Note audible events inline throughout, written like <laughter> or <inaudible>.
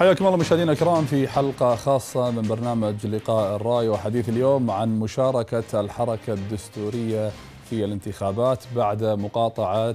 حياكم الله مشاهدينا الكرام في حلقة خاصة من برنامج لقاء الرأي وحديث اليوم عن مشاركة الحركة الدستورية في الانتخابات بعد مقاطعة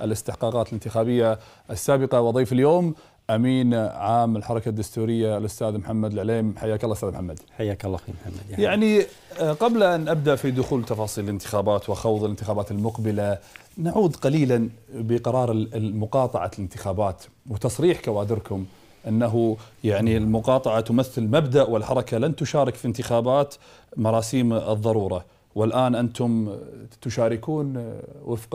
الاستحقاقات الانتخابية السابقة وضيف اليوم أمين عام الحركة الدستورية الأستاذ محمد العليم حياك الله أستاذ محمد حياك الله أخي محمد يعني, يعني قبل أن أبدأ في دخول تفاصيل الانتخابات وخوض الانتخابات المقبلة نعود قليلا بقرار مقاطعة الانتخابات وتصريح كوادركم أنه يعني المقاطعة تمثل مبدأ والحركة لن تشارك في انتخابات مراسيم الضرورة والآن أنتم تشاركون وفق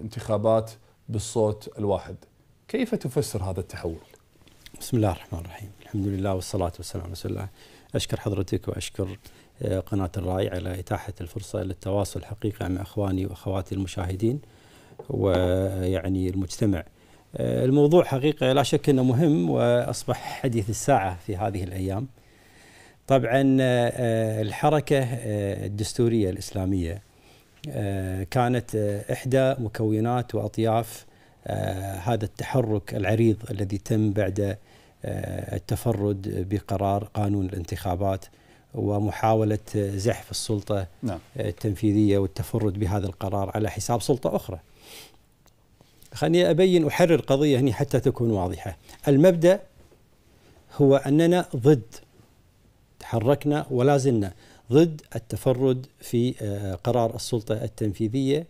انتخابات بالصوت الواحد كيف تفسر هذا التحول؟ بسم الله الرحمن الرحيم الحمد لله والصلاة والسلام على رسول الله أشكر حضرتك وأشكر قناة الرأي على إتاحة الفرصة للتواصل حقيقة مع أخواني وأخواتي المشاهدين ويعني المجتمع آه، الموضوع حقيقة لا شك أنه مهم وأصبح حديث الساعة في هذه الأيام طبعا آه، آه، الحركة الدستورية الإسلامية كانت إحدى مكونات وأطياف هذا التحرك العريض الذي تم بعد التفرد بقرار قانون الانتخابات ومحاولة زحف السلطة نعم. التنفيذية والتفرد بهذا القرار على حساب سلطة أخرى خليني أبين أحرر قضية هنا حتى تكون واضحة المبدأ هو أننا ضد تحركنا ولا زلنا ضد التفرد في آه، قرار السلطة التنفيذية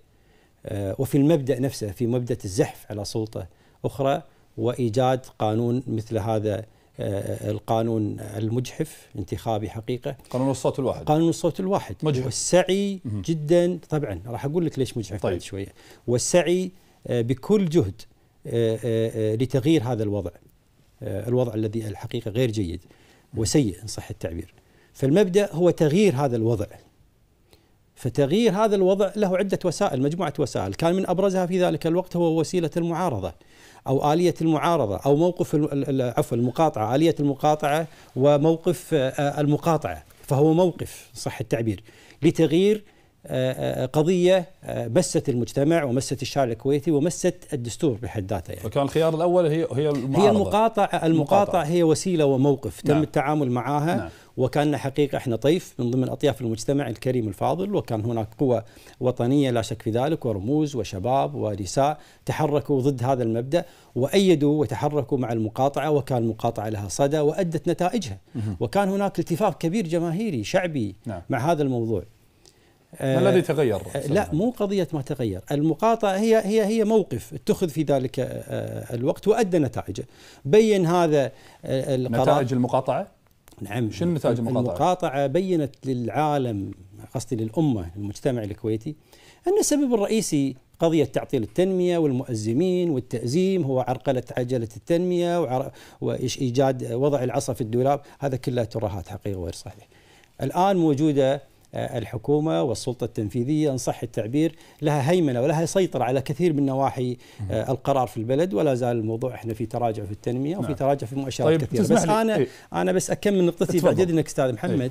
آه، وفي المبدأ نفسه في مبدأ الزحف على سلطة أخرى وإيجاد قانون مثل هذا آه، القانون المجحف انتخابي حقيقة قانون الصوت الواحد قانون الصوت الواحد مجحف والسعي جدا طبعا راح أقول لك ليش مجحف طيب. شوية والسعي آه، بكل جهد آه، آه، لتغيير هذا الوضع الوضع الذي الحقيقة غير جيد وسيء إن صح التعبير فالمبدأ هو تغيير هذا الوضع فتغيير هذا الوضع له عدة وسائل مجموعة وسائل كان من أبرزها في ذلك الوقت هو وسيلة المعارضة أو آلية المعارضة أو موقف عفوا المقاطعة آلية المقاطعة وموقف المقاطعة فهو موقف صح التعبير لتغيير آه، آه، قضية آه، مست المجتمع ومست الشارع الكويتي ومست الدستور بحد ذاته يعني. وكان الخيار الأول هي هي المعارضة. هي المقاطعة المقاطعة هي وسيلة وموقف تم نعم. التعامل معها نعم. وكان حقيقة احنا طيف من ضمن أطياف المجتمع الكريم الفاضل وكان هناك قوى وطنية لا شك في ذلك ورموز وشباب ونساء تحركوا ضد هذا المبدأ وأيدوا وتحركوا مع المقاطعة وكان المقاطعة لها صدى وأدت نتائجها وكان هناك التفاف كبير جماهيري شعبي نعم. مع هذا الموضوع ما آه، الذي تغير؟ آه، لا مو قضية ما تغير، المقاطعة هي هي هي موقف اتخذ في ذلك آه، الوقت وأدى نتائجه. بين هذا القرار نتائج المقاطعة؟ نعم شنو نتائج المقاطعة؟ المقاطعة بينت للعالم قصدي للأمة المجتمع الكويتي أن السبب الرئيسي قضية تعطيل التنمية والمؤزمين والتأزيم هو عرقلة عجلة التنمية وإيجاد وضع العصا في الدولاب هذا كله ترهات حقيقة غير صحيح الآن موجودة الحكومه والسلطه التنفيذيه ان صح التعبير لها هيمنه ولها سيطره على كثير من نواحي آه، القرار في البلد ولا زال الموضوع احنا في تراجع في التنميه وفي نعم. تراجع في مؤشرات طيب كثيره بس انا ايه؟ انا بس اكمل نقطتي بعد اذنك استاذ محمد ايه؟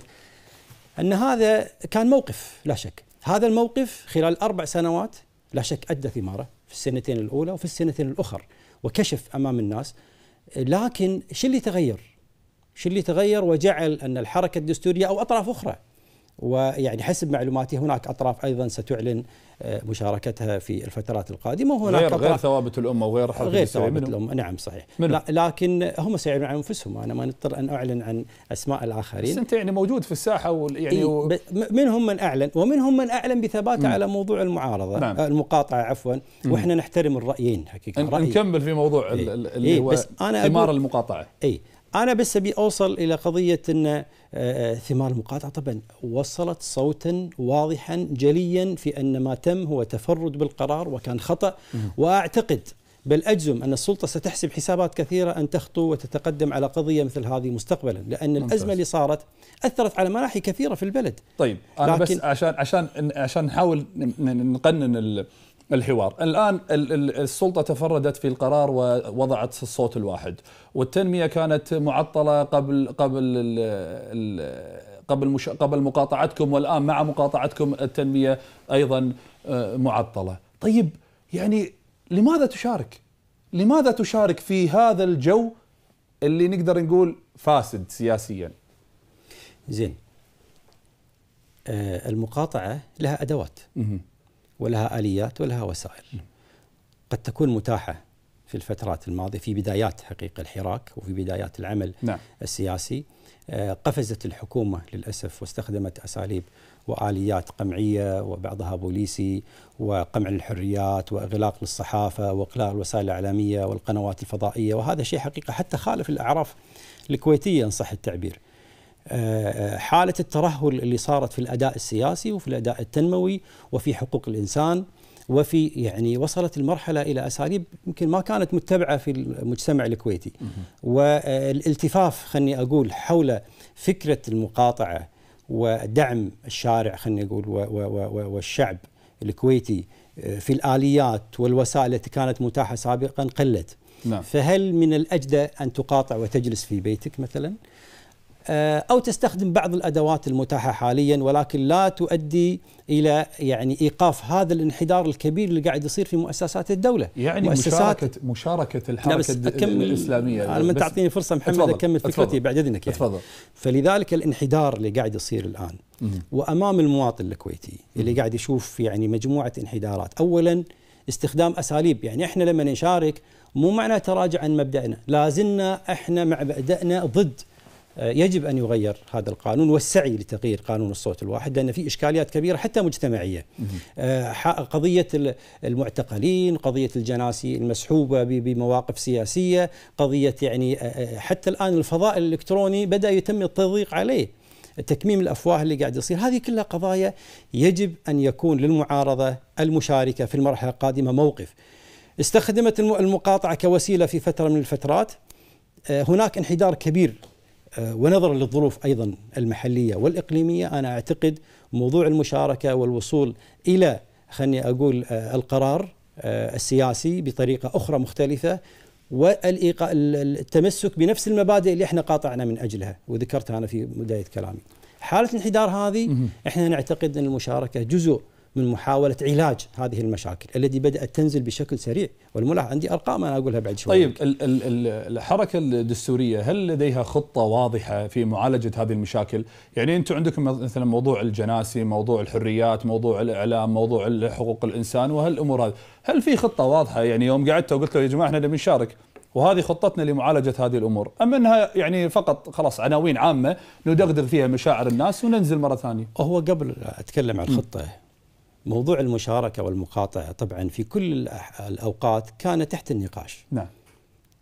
ان هذا كان موقف لا شك هذا الموقف خلال اربع سنوات لا شك ادى ثماره في السنتين الاولى وفي السنتين الاخرى وكشف امام الناس لكن شو اللي تغير؟ شو اللي تغير وجعل ان الحركه الدستوريه او اطراف اخرى ويعني حسب معلوماتي هناك اطراف ايضا ستعلن آه، مشاركتها في الفترات القادمه وهناك غير, غير ثوابت الامه وغير غير ثوابت الامه نعم صحيح لا لكن هم سيعلنون عن انفسهم انا ما نضطر ان اعلن عن اسماء الاخرين بس انت يعني موجود في الساحه يعني إيه و... منهم من اعلن ومنهم من اعلن بثباته على موضوع المعارضه نعم. آه، المقاطعه عفوا مم. واحنا نحترم الرايين حقيقه نكمل في موضوع إيه اللي إيه هو بس أنا أقول... المقاطعه اي انا بس ابي اوصل الى قضيه ان آه، آه، ثمار المقاطعه طبعا وصلت صوتا واضحا جليا في ان ما تم هو تفرد بالقرار وكان خطا واعتقد بل اجزم ان السلطه ستحسب حسابات كثيره ان تخطو وتتقدم على قضيه مثل هذه مستقبلا لان ممتاز. الازمه اللي صارت اثرت على مناحي كثيره في البلد طيب انا لكن بس عشان عشان عشان نحاول نقنن الحوار الآن السلطة تفردت في القرار ووضعت الصوت الواحد والتنمية كانت معطلة قبل قبل قبل مش قبل مقاطعتكم والآن مع مقاطعتكم التنمية أيضا آه، معطلة طيب يعني لماذا تشارك لماذا تشارك في هذا الجو اللي نقدر نقول فاسد سياسيا زين آه، المقاطعة لها أدوات مه. ولها اليات ولها وسائل. قد تكون متاحه في الفترات الماضيه في بدايات حقيقه الحراك وفي بدايات العمل نعم. السياسي آه، قفزت الحكومه للاسف واستخدمت اساليب واليات قمعيه وبعضها بوليسي وقمع الحريات واغلاق للصحافه واغلاق الوسائل الاعلاميه والقنوات الفضائيه وهذا شيء حقيقه حتى خالف الاعراف الكويتيه ان صح التعبير. حالة الترهل اللي صارت في الأداء السياسي وفي الأداء التنموي وفي حقوق الإنسان وفي يعني وصلت المرحلة إلى أساليب يمكن ما كانت متبعة في المجتمع الكويتي والالتفاف خلني أقول حول فكرة المقاطعة ودعم الشارع خلني أقول والشعب الكويتي آه، في الآليات والوسائل التي كانت متاحة سابقا قلت نعم. فهل من الأجدى أن تقاطع وتجلس في بيتك مثلا آه، أو تستخدم بعض الأدوات المتاحة حاليا ولكن لا تؤدي إلى يعني إيقاف هذا الانحدار الكبير اللي قاعد يصير في مؤسسات الدولة يعني مؤسسات مشاركة, مشاركة الحركة بس أكمل الإسلامية أنا من تعطيني فرصة محمد أتفضل أكمل فكرتي أتفضل بعد إذنك يعني أتفضل فلذلك الانحدار اللي قاعد يصير الآن وأمام المواطن الكويتي اللي قاعد يشوف يعني مجموعة انحدارات أولا استخدام أساليب يعني إحنا لما نشارك مو معنى تراجع عن مبدأنا لازلنا إحنا مع مبدأنا ضد يجب أن يغير هذا القانون والسعي لتغيير قانون الصوت الواحد لأن في إشكاليات كبيرة حتى مجتمعية آه، قضية المعتقلين قضية الجناسي المسحوبة بمواقف سياسية قضية يعني آه، آه، حتى الآن الفضاء الإلكتروني بدأ يتم التضييق عليه تكميم الافواه اللي قاعد يصير هذه كلها قضايا يجب ان يكون للمعارضه المشاركه في المرحله القادمه موقف استخدمت المقاطعه كوسيله في فتره من الفترات هناك انحدار كبير آه، ونظرا للظروف ايضا المحليه والاقليميه انا اعتقد موضوع المشاركه والوصول الى خلني اقول آه، القرار آه، السياسي بطريقه اخرى مختلفه والتمسك بنفس المبادئ اللي احنا قاطعنا من اجلها وذكرتها انا في بدايه كلامي. حاله الانحدار هذه احنا نعتقد ان المشاركه جزء من محاولة علاج هذه المشاكل التي بدأت تنزل بشكل سريع والملاحظ عندي أرقام أنا أقولها بعد شوي طيب ال ال ال الحركة الدستورية هل لديها خطة واضحة في معالجة هذه المشاكل يعني أنتم عندكم مثلا موضوع الجناسي موضوع الحريات موضوع الإعلام موضوع حقوق الإنسان وهالأمور هذه هل في خطة واضحة يعني يوم قعدت وقلت له يا جماعة احنا نبي نشارك وهذه خطتنا لمعالجة هذه الأمور أم أنها يعني فقط خلاص عناوين عامة ندغدغ فيها مشاعر الناس وننزل مرة ثانية هو قبل أتكلم عن الخطة موضوع المشاركة والمقاطعة طبعا في كل الأوقات كان تحت النقاش نعم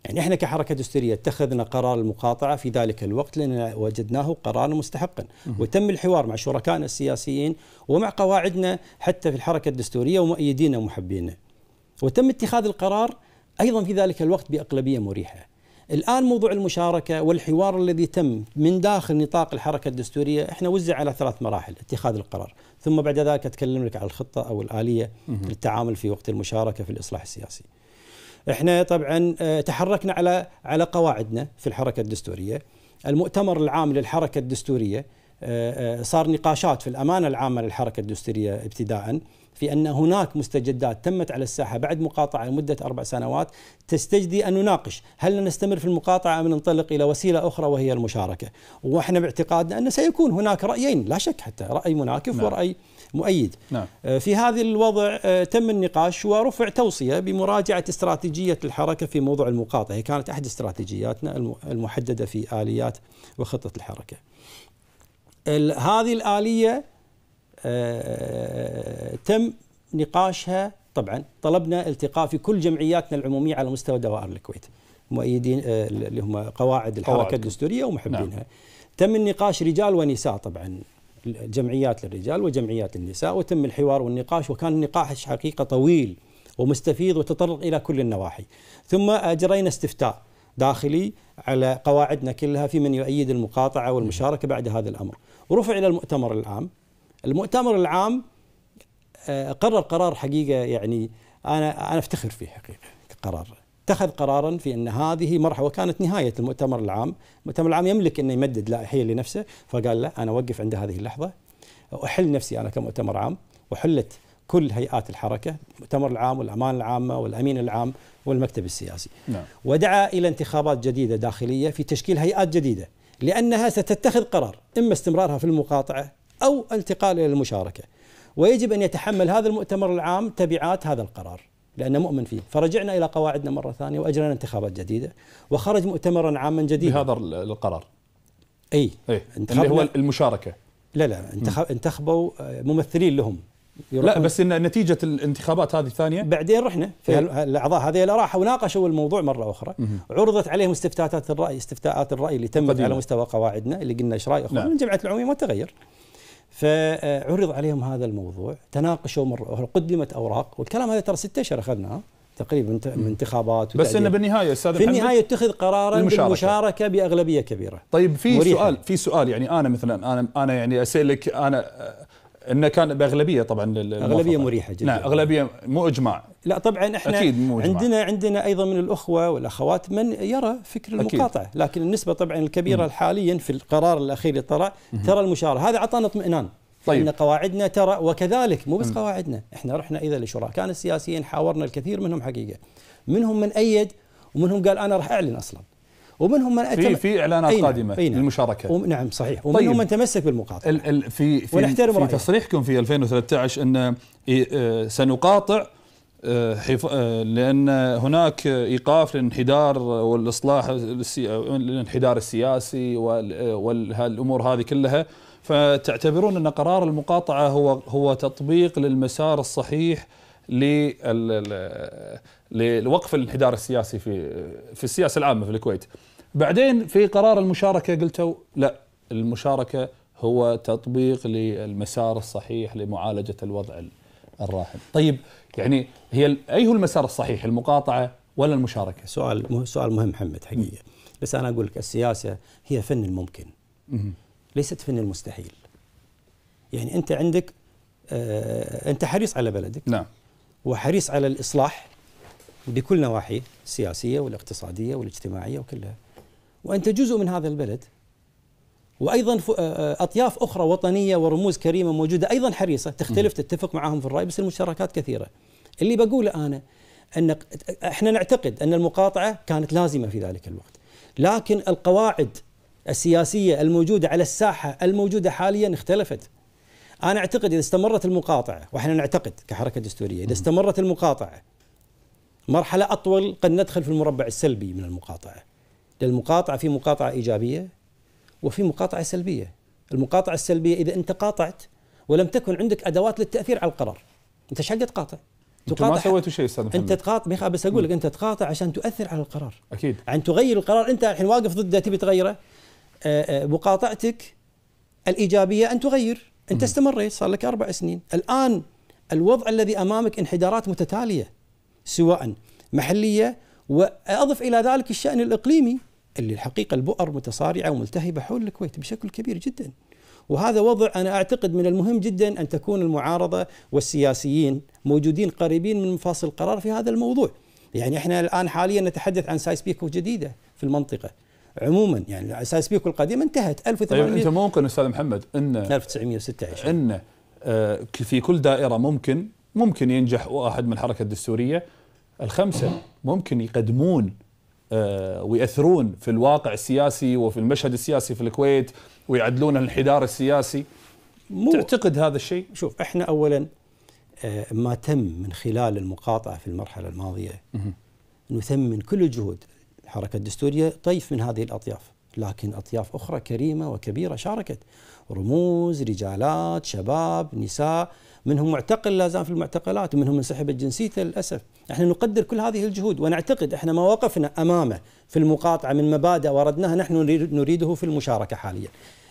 يعني احنا كحركه دستوريه اتخذنا قرار المقاطعه في ذلك الوقت لان وجدناه قرارا مستحقا وتم الحوار مع شركائنا السياسيين ومع قواعدنا حتى في الحركه الدستوريه ومؤيدينا ومحبينا وتم اتخاذ القرار ايضا في ذلك الوقت بأقلبية مريحه الآن موضوع المشاركة والحوار الذي تم من داخل نطاق الحركة الدستورية احنا وزع على ثلاث مراحل اتخاذ القرار ثم بعد ذلك أتكلم لك على الخطة أو الآلية للتعامل في وقت المشاركة في الإصلاح السياسي احنا طبعا آه، تحركنا على على قواعدنا في الحركة الدستورية المؤتمر العام للحركة الدستورية آه، آه، صار نقاشات في الأمانة العامة للحركة الدستورية ابتداءً في أن هناك مستجدات تمت على الساحة بعد مقاطعة لمدة أربع سنوات تستجدي أن نناقش هل نستمر في المقاطعة أم ننطلق إلى وسيلة أخرى وهي المشاركة وإحنا باعتقادنا أن سيكون هناك رأيين لا شك حتى رأي مناكف نعم. ورأي مؤيد نعم. آه، في هذا الوضع آه، تم النقاش ورفع توصية بمراجعة استراتيجية الحركة في موضوع المقاطعة هي كانت أحد استراتيجياتنا المحددة في آليات وخطة الحركة هذه الآلية آه، تم نقاشها طبعا طلبنا التقاء في كل جمعياتنا العموميه على مستوى دوائر الكويت مؤيدين آه، اللي هم قواعد الحركه الدستوريه ومحبينها نعم. تم النقاش رجال ونساء طبعا جمعيات للرجال وجمعيات للنساء وتم الحوار والنقاش وكان النقاش حقيقه طويل ومستفيض وتطرق الى كل النواحي ثم اجرينا استفتاء داخلي على قواعدنا كلها في من يؤيد المقاطعه والمشاركه بعد هذا الامر ورفع الى المؤتمر العام المؤتمر العام آه، قرر قرار حقيقه يعني انا انا افتخر فيه حقيقه قرار اتخذ قرارا في ان هذه مرحله وكانت نهايه المؤتمر العام، المؤتمر العام يملك انه يمدد لائحيه لنفسه فقال لا انا اوقف عند هذه اللحظه واحل نفسي انا كمؤتمر عام وحلت كل هيئات الحركه، المؤتمر العام والامان العامه والامين العام والمكتب السياسي. نعم. ودعا الى انتخابات جديده داخليه في تشكيل هيئات جديده لانها ستتخذ قرار اما استمرارها في المقاطعه أو انتقال إلى المشاركة ويجب أن يتحمل هذا المؤتمر العام تبعات هذا القرار لأنه مؤمن فيه فرجعنا إلى قواعدنا مرة ثانية وأجرينا انتخابات جديدة وخرج مؤتمرا عاما جديدا بهذا القرار أي إيه؟ اللي هو المشاركة لا لا انتخب انتخبوا آه، ممثلين لهم لا بس ان نتيجه الانتخابات هذه الثانيه بعدين رحنا في الاعضاء اللي راحوا ناقشوا الموضوع مره اخرى عرضت عليهم استفتاتات الراي استفتاءات الراي اللي تمت على مستوى قواعدنا اللي قلنا ايش راي اخوان نعم. الجمعيه العموميه ما تغير فعرض عليهم هذا الموضوع تناقشوا مرة قدمت أوراق والكلام هذا ترى ستة أشهر أخذناه تقريبا من انتخابات بس انه بالنهايه استاذ في النهايه اتخذ قرارا بالمشاركة. بالمشاركه باغلبيه كبيره طيب في مريحة. سؤال في سؤال يعني انا مثلا انا انا يعني اسالك انا انه كان باغلبيه طبعا اغلبيه مريحه جدا نعم اغلبيه مو اجماع لا طبعا احنا أكيد عندنا عندنا ايضا من الاخوه والاخوات من يرى فكر المقاطعه أكيد. لكن النسبه طبعا الكبيره مم. حاليا في القرار الاخير اللي طلع ترى المشاركه هذا اعطانا اطمئنان طيب. ان قواعدنا ترى وكذلك مو بس قواعدنا احنا رحنا اذا لشركائنا السياسيين حاورنا الكثير منهم حقيقه منهم من ايد ومنهم قال انا راح اعلن اصلا ومنهم من في في اعلانات أي نعم، قادمه أي نعم. للمشاركه وم... نعم صحيح ومنهم طيب. من تمسك بالمقاطعه ال... ال... في في, في تصريحكم في 2013 ان إيه، آه، سنقاطع آه، آه، لان هناك ايقاف للانحدار والاصلاح الانحدار السياسي والامور آه، هذه كلها فتعتبرون ان قرار المقاطعه هو هو تطبيق للمسار الصحيح لوقف الانحدار السياسي في في السياسه العامه في الكويت. بعدين في قرار المشاركه قلتوا لا المشاركه هو تطبيق للمسار الصحيح لمعالجه الوضع الراهن. طيب يعني هي اي هو المسار الصحيح المقاطعه ولا المشاركه؟ سؤال سؤال مهم محمد حقيقه بس انا اقول لك السياسه هي فن الممكن ليست فن المستحيل يعني انت عندك آه انت حريص على بلدك نعم وحريص على الاصلاح بكل نواحيه السياسيه والاقتصاديه والاجتماعيه وكلها وانت جزء من هذا البلد وايضا آه، آه، اطياف اخرى وطنيه ورموز كريمه موجوده ايضا حريصه تختلف تتفق معهم في الراي بس المشتركات كثيره. اللي بقوله انا ان احنا نعتقد ان المقاطعه كانت لازمه في ذلك الوقت. لكن القواعد السياسيه الموجوده على الساحه الموجوده حاليا اختلفت. انا اعتقد اذا استمرت المقاطعه واحنا نعتقد كحركه دستوريه اذا استمرت المقاطعه مرحله اطول قد ندخل في المربع السلبي من المقاطعه. للمقاطعه في مقاطعه ايجابيه وفي مقاطعة سلبية المقاطعة السلبية إذا أنت قاطعت ولم تكن عندك أدوات للتأثير على القرار أنت ايش حق تقاطع تقاطع ما سويتوا شيء استاذ انت تقاطع بس اقول لك انت تقاطع عشان تؤثر على القرار اكيد عن تغير القرار انت الحين واقف ضده تبي تغيره آه، آه، مقاطعتك الايجابيه ان تغير انت استمريت صار لك اربع سنين الان الوضع الذي امامك انحدارات متتاليه سواء محليه واضف الى ذلك الشان الاقليمي اللي الحقيقة البؤر متصارعة وملتهبة حول الكويت بشكل كبير جدا وهذا وضع أنا أعتقد من المهم جدا أن تكون المعارضة والسياسيين موجودين قريبين من مفاصل القرار في هذا الموضوع يعني احنا الآن حاليا نتحدث عن سايس بيكو جديدة في المنطقة عموما يعني سايس بيكو القديمة انتهت 1800 طيب أنت ممكن أستاذ محمد أن 1926 أن آه، في كل دائرة ممكن ممكن ينجح واحد من الحركة الدستورية الخمسة ممكن يقدمون آه، ويأثرون في الواقع السياسي وفي المشهد السياسي في الكويت ويعدلون الانحدار السياسي مو تعتقد هذا الشيء؟ شوف احنا اولا آه، ما تم من خلال المقاطعه في المرحله الماضيه نثمن كل الجهود الحركه الدستوريه طيف من هذه الاطياف لكن اطياف اخرى كريمه وكبيره شاركت رموز رجالات شباب نساء منهم معتقل لا زال في المعتقلات ومنهم انسحبت جنسيته للاسف احنا نقدر كل هذه الجهود ونعتقد احنا ما وقفنا امامه في المقاطعه من مبادئ وردناها نحن نريده في المشاركه حاليا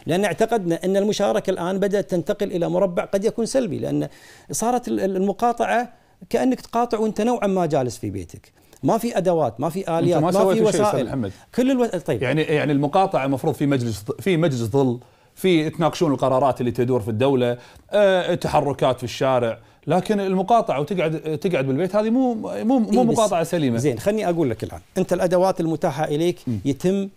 لأن اعتقدنا أن المشاركة الآن بدأت تنتقل إلى مربع قد يكون سلبي لأن صارت المقاطعة كأنك تقاطع وأنت نوعا ما جالس في بيتك ما في ادوات ما في اليات ما, ما في وسائل محمد. كل الو... طيب يعني يعني المقاطعه المفروض في مجلس في مجلس ظل في تناقشون القرارات اللي تدور في الدوله آه، تحركات في الشارع لكن المقاطعه وتقعد تقعد بالبيت هذه مو مو مو إيه، مقاطعه سليمه زين خلني اقول لك الان انت الادوات المتاحه اليك يتم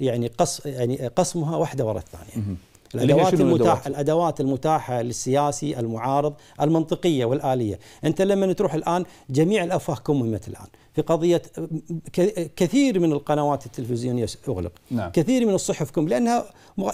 يعني قص يعني قسمها واحده ورا الثانيه الادوات المتاحه الادوات المتاحه للسياسي المعارض المنطقيه والاليه انت لما تروح الان جميع الافواه كممت الان في قضية كثير من القنوات التلفزيونية أغلق نعم. كثير من الصحفكم لأنها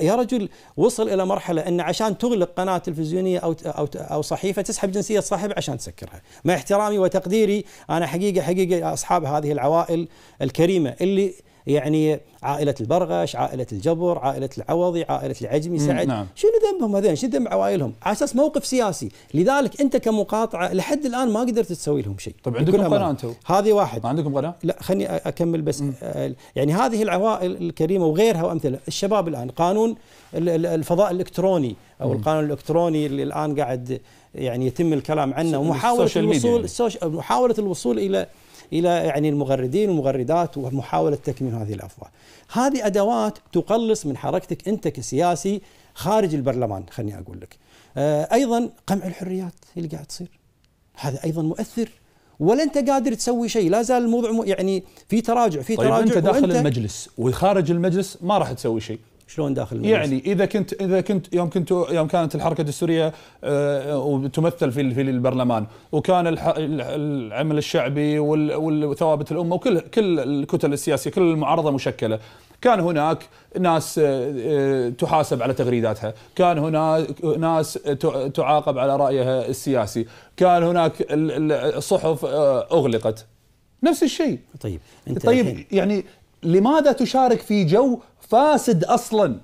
يا رجل وصل إلى مرحلة أن عشان تغلق قناة تلفزيونية أو أو أو صحيفة تسحب جنسية صاحبها عشان تسكرها مع احترامي وتقديري أنا حقيقة حقيقة أصحاب هذه العوائل الكريمة اللي يعني عائله البرغش، عائله الجبر، عائله العوضي، عائله العجمي، سعد نعم. شنو ذنبهم هذين؟ شنو ذنب عوائلهم؟ على اساس موقف سياسي، لذلك انت كمقاطعه لحد الان ما قدرت تسوي لهم شيء. طيب عندكم قناه انتم؟ هذه واحد ما عندكم قناه؟ لا خليني اكمل بس مم. آه، يعني هذه العوائل الكريمه وغيرها وامثله، الشباب الان قانون الفضاء الالكتروني او مم. القانون الالكتروني اللي الان قاعد يعني يتم الكلام عنه ومحاوله الوصول يعني. محاوله الوصول الى الى يعني المغردين والمغردات ومحاوله تكميم هذه الافواه. هذه ادوات تقلص من حركتك انت كسياسي خارج البرلمان خليني اقول لك. آه، ايضا قمع الحريات اللي قاعد تصير. هذا ايضا مؤثر ولا انت قادر تسوي شيء لا زال الموضوع يعني في تراجع في طيب تراجع انت داخل المجلس وخارج المجلس ما راح تسوي شيء شلون داخل المجلس؟ يعني اذا كنت اذا كنت يوم كنت يوم كانت الحركه الدستوريه آه، وتمثل في في البرلمان وكان العمل الشعبي وثوابت الامه وكل كل الكتل السياسيه كل المعارضه مشكله كان هناك ناس آه، آه، تحاسب على تغريداتها كان هناك ناس تعاقب على رايها السياسي كان هناك الصحف اغلقت نفس الشيء طيب انت طيب يعني لماذا تشارك في جو فاسد اصلا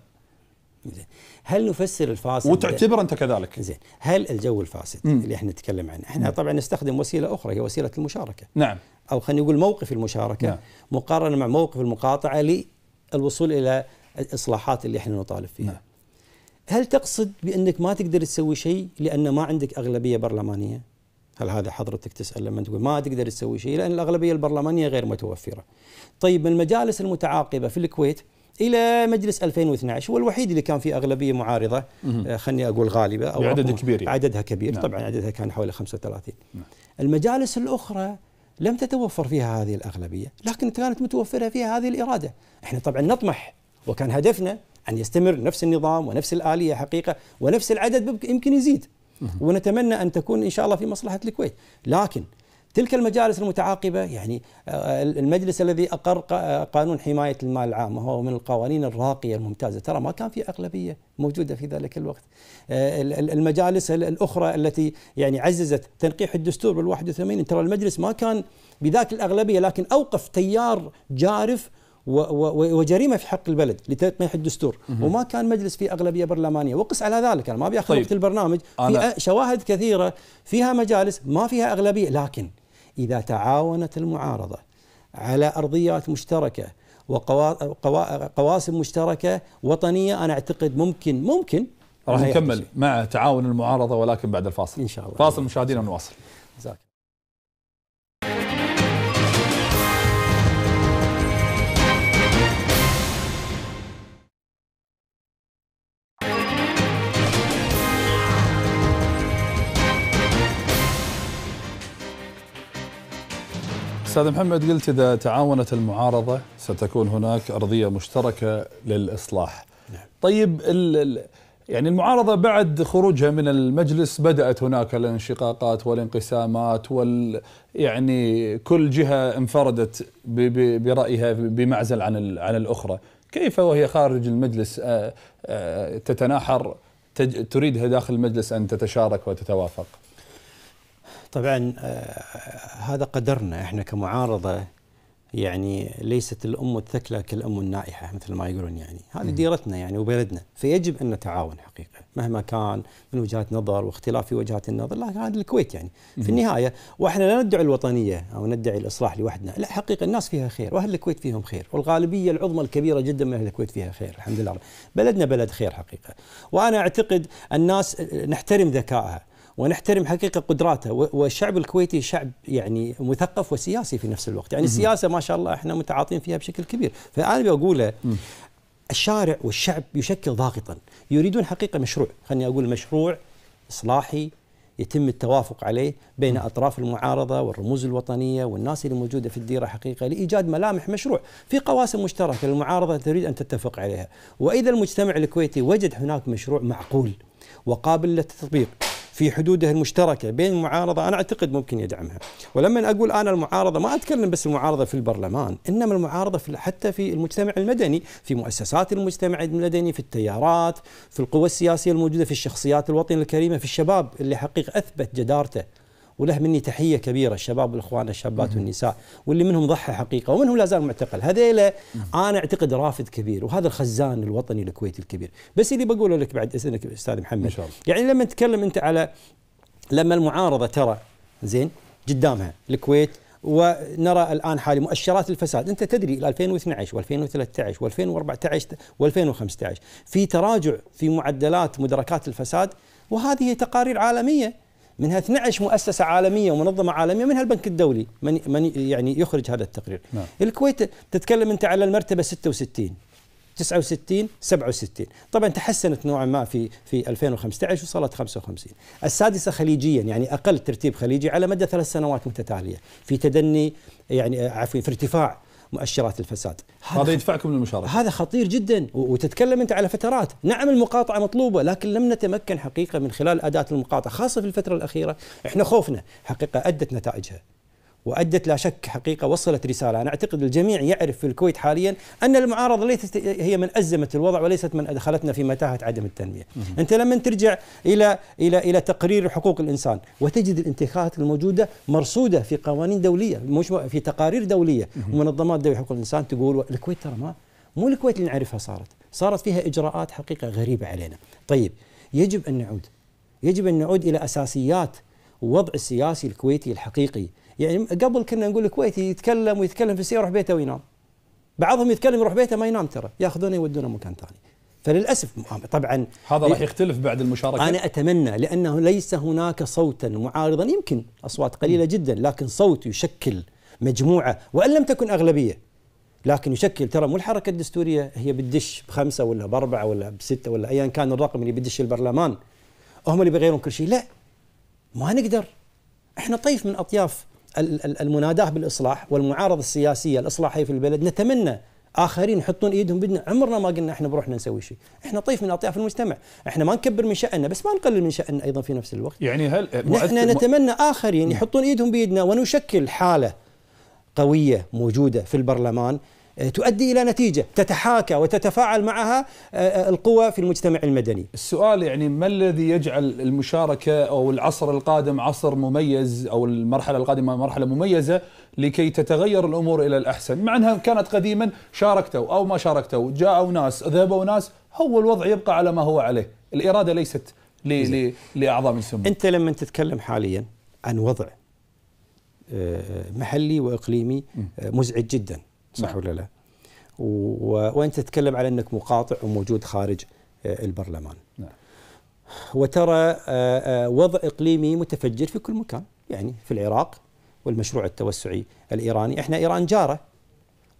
زين هل نفسر الفاسد وتعتبر انت كذلك زين هل الجو الفاسد مم. اللي احنا نتكلم عنه احنا مم. طبعا نستخدم وسيله اخرى هي وسيله المشاركه نعم او خلينا نقول موقف المشاركه نعم. مقارنه مع موقف المقاطعه للوصول الى الاصلاحات اللي احنا نطالب فيها نعم. هل تقصد بانك ما تقدر تسوي شيء لان ما عندك اغلبيه برلمانيه؟ هل هذا حضرتك تسال لما تقول ما تقدر تسوي شيء لان الاغلبيه البرلمانيه غير متوفره. طيب المجالس المتعاقبه في الكويت الى مجلس 2012 هو الوحيد اللي كان فيه اغلبيه معارضه آه، خلني اقول غالبه او عدد كبير يعني. عددها كبير نعم. طبعا عددها كان حوالي 35 نعم. المجالس الاخرى لم تتوفر فيها هذه الاغلبيه لكن كانت متوفره فيها هذه الاراده احنا طبعا نطمح وكان هدفنا ان يستمر نفس النظام ونفس الاليه حقيقه ونفس العدد يمكن يزيد ونتمنى ان تكون ان شاء الله في مصلحه الكويت لكن تلك المجالس المتعاقبة يعني آه، المجلس الذي أقر آه، قانون حماية المال العام وهو من القوانين الراقية الممتازة ترى ما كان في أغلبية موجودة في ذلك الوقت آه، المجالس الأخرى التي يعني عززت تنقيح الدستور بال 81 ترى المجلس ما كان بذاك الأغلبية لكن أوقف تيار جارف وجريمه في حق البلد لتنقيح الدستور وما كان مجلس فيه اغلبيه برلمانيه وقس على ذلك انا ما بياخذ طيب. وقت البرنامج في شواهد كثيره فيها مجالس ما فيها اغلبيه لكن إذا تعاونت المعارضة على أرضيات مشتركة وقواسم مشتركة وطنية أنا أعتقد ممكن ممكن نكمل مع تعاون المعارضة ولكن بعد الفاصل إن شاء الله فاصل مشاهدينا ونواصل استاذ محمد قلت اذا تعاونت المعارضه ستكون هناك ارضيه مشتركه للاصلاح. نعم. طيب ال يعني المعارضه بعد خروجها من المجلس بدات هناك الانشقاقات والانقسامات وال يعني كل جهه انفردت برايها بمعزل عن عن الاخرى، كيف وهي خارج المجلس آه، آه، تتناحر تريدها داخل المجلس ان تتشارك وتتوافق؟ طبعا آه، هذا قدرنا احنا كمعارضه يعني ليست الام الثكلى كالام النائحه مثل ما يقولون يعني هذه ديرتنا يعني وبلدنا فيجب ان نتعاون حقيقه مهما كان من وجهات نظر واختلاف في وجهات النظر لكن هذا الكويت يعني في النهايه واحنا لا ندعي الوطنيه او ندعي الاصلاح لوحدنا لا حقيقه الناس فيها خير واهل الكويت فيهم خير والغالبيه العظمى الكبيره جدا من اهل الكويت فيها خير الحمد لله بلدنا بلد خير حقيقه وانا اعتقد الناس آه، نحترم ذكائها ونحترم حقيقه قدراته والشعب الكويتي شعب يعني مثقف وسياسي في نفس الوقت يعني السياسه ما شاء الله احنا متعاطين فيها بشكل كبير فانا بقوله الشارع والشعب يشكل ضاغطا يريدون حقيقه مشروع خليني اقول مشروع اصلاحي يتم التوافق عليه بين اطراف المعارضه والرموز الوطنيه والناس اللي موجوده في الديره حقيقه لايجاد ملامح مشروع في قواسم مشتركه المعارضه تريد ان تتفق عليها، واذا المجتمع الكويتي وجد هناك مشروع معقول وقابل للتطبيق في حدوده المشتركة بين المعارضة أنا أعتقد ممكن يدعمها ولما أقول أنا المعارضة ما أتكلم بس المعارضة في البرلمان إنما المعارضة في حتى في المجتمع المدني في مؤسسات المجتمع المدني في التيارات في القوى السياسية الموجودة في الشخصيات الوطنية الكريمة في الشباب اللي حقيقة أثبت جدارته وله مني تحيه كبيره الشباب والاخوان الشابات والنساء واللي منهم ضحى حقيقه ومنهم لا زال معتقل هذيلا انا اعتقد رافد كبير وهذا الخزان الوطني الكويتي الكبير بس اللي بقوله لك بعد اذنك استاذ محمد إن شاء الله. يعني لما تتكلم انت على لما المعارضه ترى زين قدامها الكويت ونرى الان حالي مؤشرات الفساد انت تدري 2012 و2013 و2014 و2015 في تراجع في معدلات مدركات الفساد وهذه تقارير عالميه منها 12 مؤسسة عالمية ومنظمة عالمية منها البنك الدولي من, من يعني يخرج هذا التقرير نعم. الكويت تتكلم أنت على المرتبة 66 69 67 طبعا تحسنت نوعا ما في في 2015 وصلت 55 السادسه خليجيا يعني اقل ترتيب خليجي على مدى ثلاث سنوات متتاليه في تدني يعني عفوا في ارتفاع مؤشرات الفساد هذا يدفعكم للمشاركه هذا خطير جدا وتتكلم انت على فترات نعم المقاطعه مطلوبه لكن لم نتمكن حقيقه من خلال اداه المقاطعه خاصه في الفتره الاخيره احنا خوفنا حقيقه ادت نتائجها وأدت لا شك حقيقة وصلت رسالة أنا أعتقد الجميع يعرف في الكويت حاليا أن المعارضة ليست هي من أزمت الوضع وليست من أدخلتنا في متاهة عدم التنمية أنت لما ترجع إلى, إلى, إلى تقرير حقوق الإنسان وتجد الانتخابات الموجودة مرصودة في قوانين دولية مش في تقارير دولية ومنظمات دولية حقوق الإنسان تقول الكويت ترى ما مو الكويت اللي نعرفها صارت صارت فيها إجراءات حقيقة غريبة علينا طيب يجب أن نعود يجب أن نعود إلى أساسيات وضع السياسي الكويتي الحقيقي يعني قبل كنا نقول الكويتي يتكلم ويتكلم في السياره يروح بيته وينام بعضهم يتكلم يروح بيته ما ينام ترى ياخذونه يودونه مكان ثاني فللاسف آه، طبعا هذا راح يختلف بعد المشاركه انا اتمنى لانه ليس هناك صوتا معارضا يمكن اصوات قليله جدا لكن صوت يشكل مجموعه وان لم تكن اغلبيه لكن يشكل ترى مو الحركه الدستوريه هي بتدش بخمسه ولا باربعه ولا بسته ولا ايا كان الرقم اللي بتدش البرلمان هم اللي بيغيرون كل شيء لا ما نقدر احنا طيف من اطياف المناداه بالاصلاح والمعارضه السياسيه الاصلاحيه في البلد نتمنى اخرين يحطون ايدهم بدنا عمرنا ما قلنا احنا بروحنا نسوي شيء احنا طيف من اطياف المجتمع احنا ما نكبر من شاننا بس ما نقلل من شاننا ايضا في نفس الوقت يعني هل نحن نتمنى اخرين يحطون ايدهم بيدنا ونشكل حاله قويه موجوده في البرلمان آه، تؤدي الى نتيجه تتحاكى وتتفاعل معها آه، آه، القوى في المجتمع المدني. السؤال يعني ما الذي يجعل المشاركه او العصر القادم عصر مميز او المرحله القادمه مرحله مميزه لكي تتغير الامور الى الاحسن، مع انها كانت قديما شاركتوا او ما شاركتوا، جاءوا ناس، ذهبوا ناس، هو الوضع يبقى على ما هو عليه، الاراده ليست لي لاعظم السمو. انت لما تتكلم حاليا عن وضع محلي واقليمي مزعج جدا صح ولا لا؟ وانت تتكلم على انك مقاطع وموجود خارج آه، البرلمان. نعم. وترى آه، آه، وضع اقليمي متفجر في كل مكان، يعني في العراق والمشروع التوسعي الايراني، احنا ايران جاره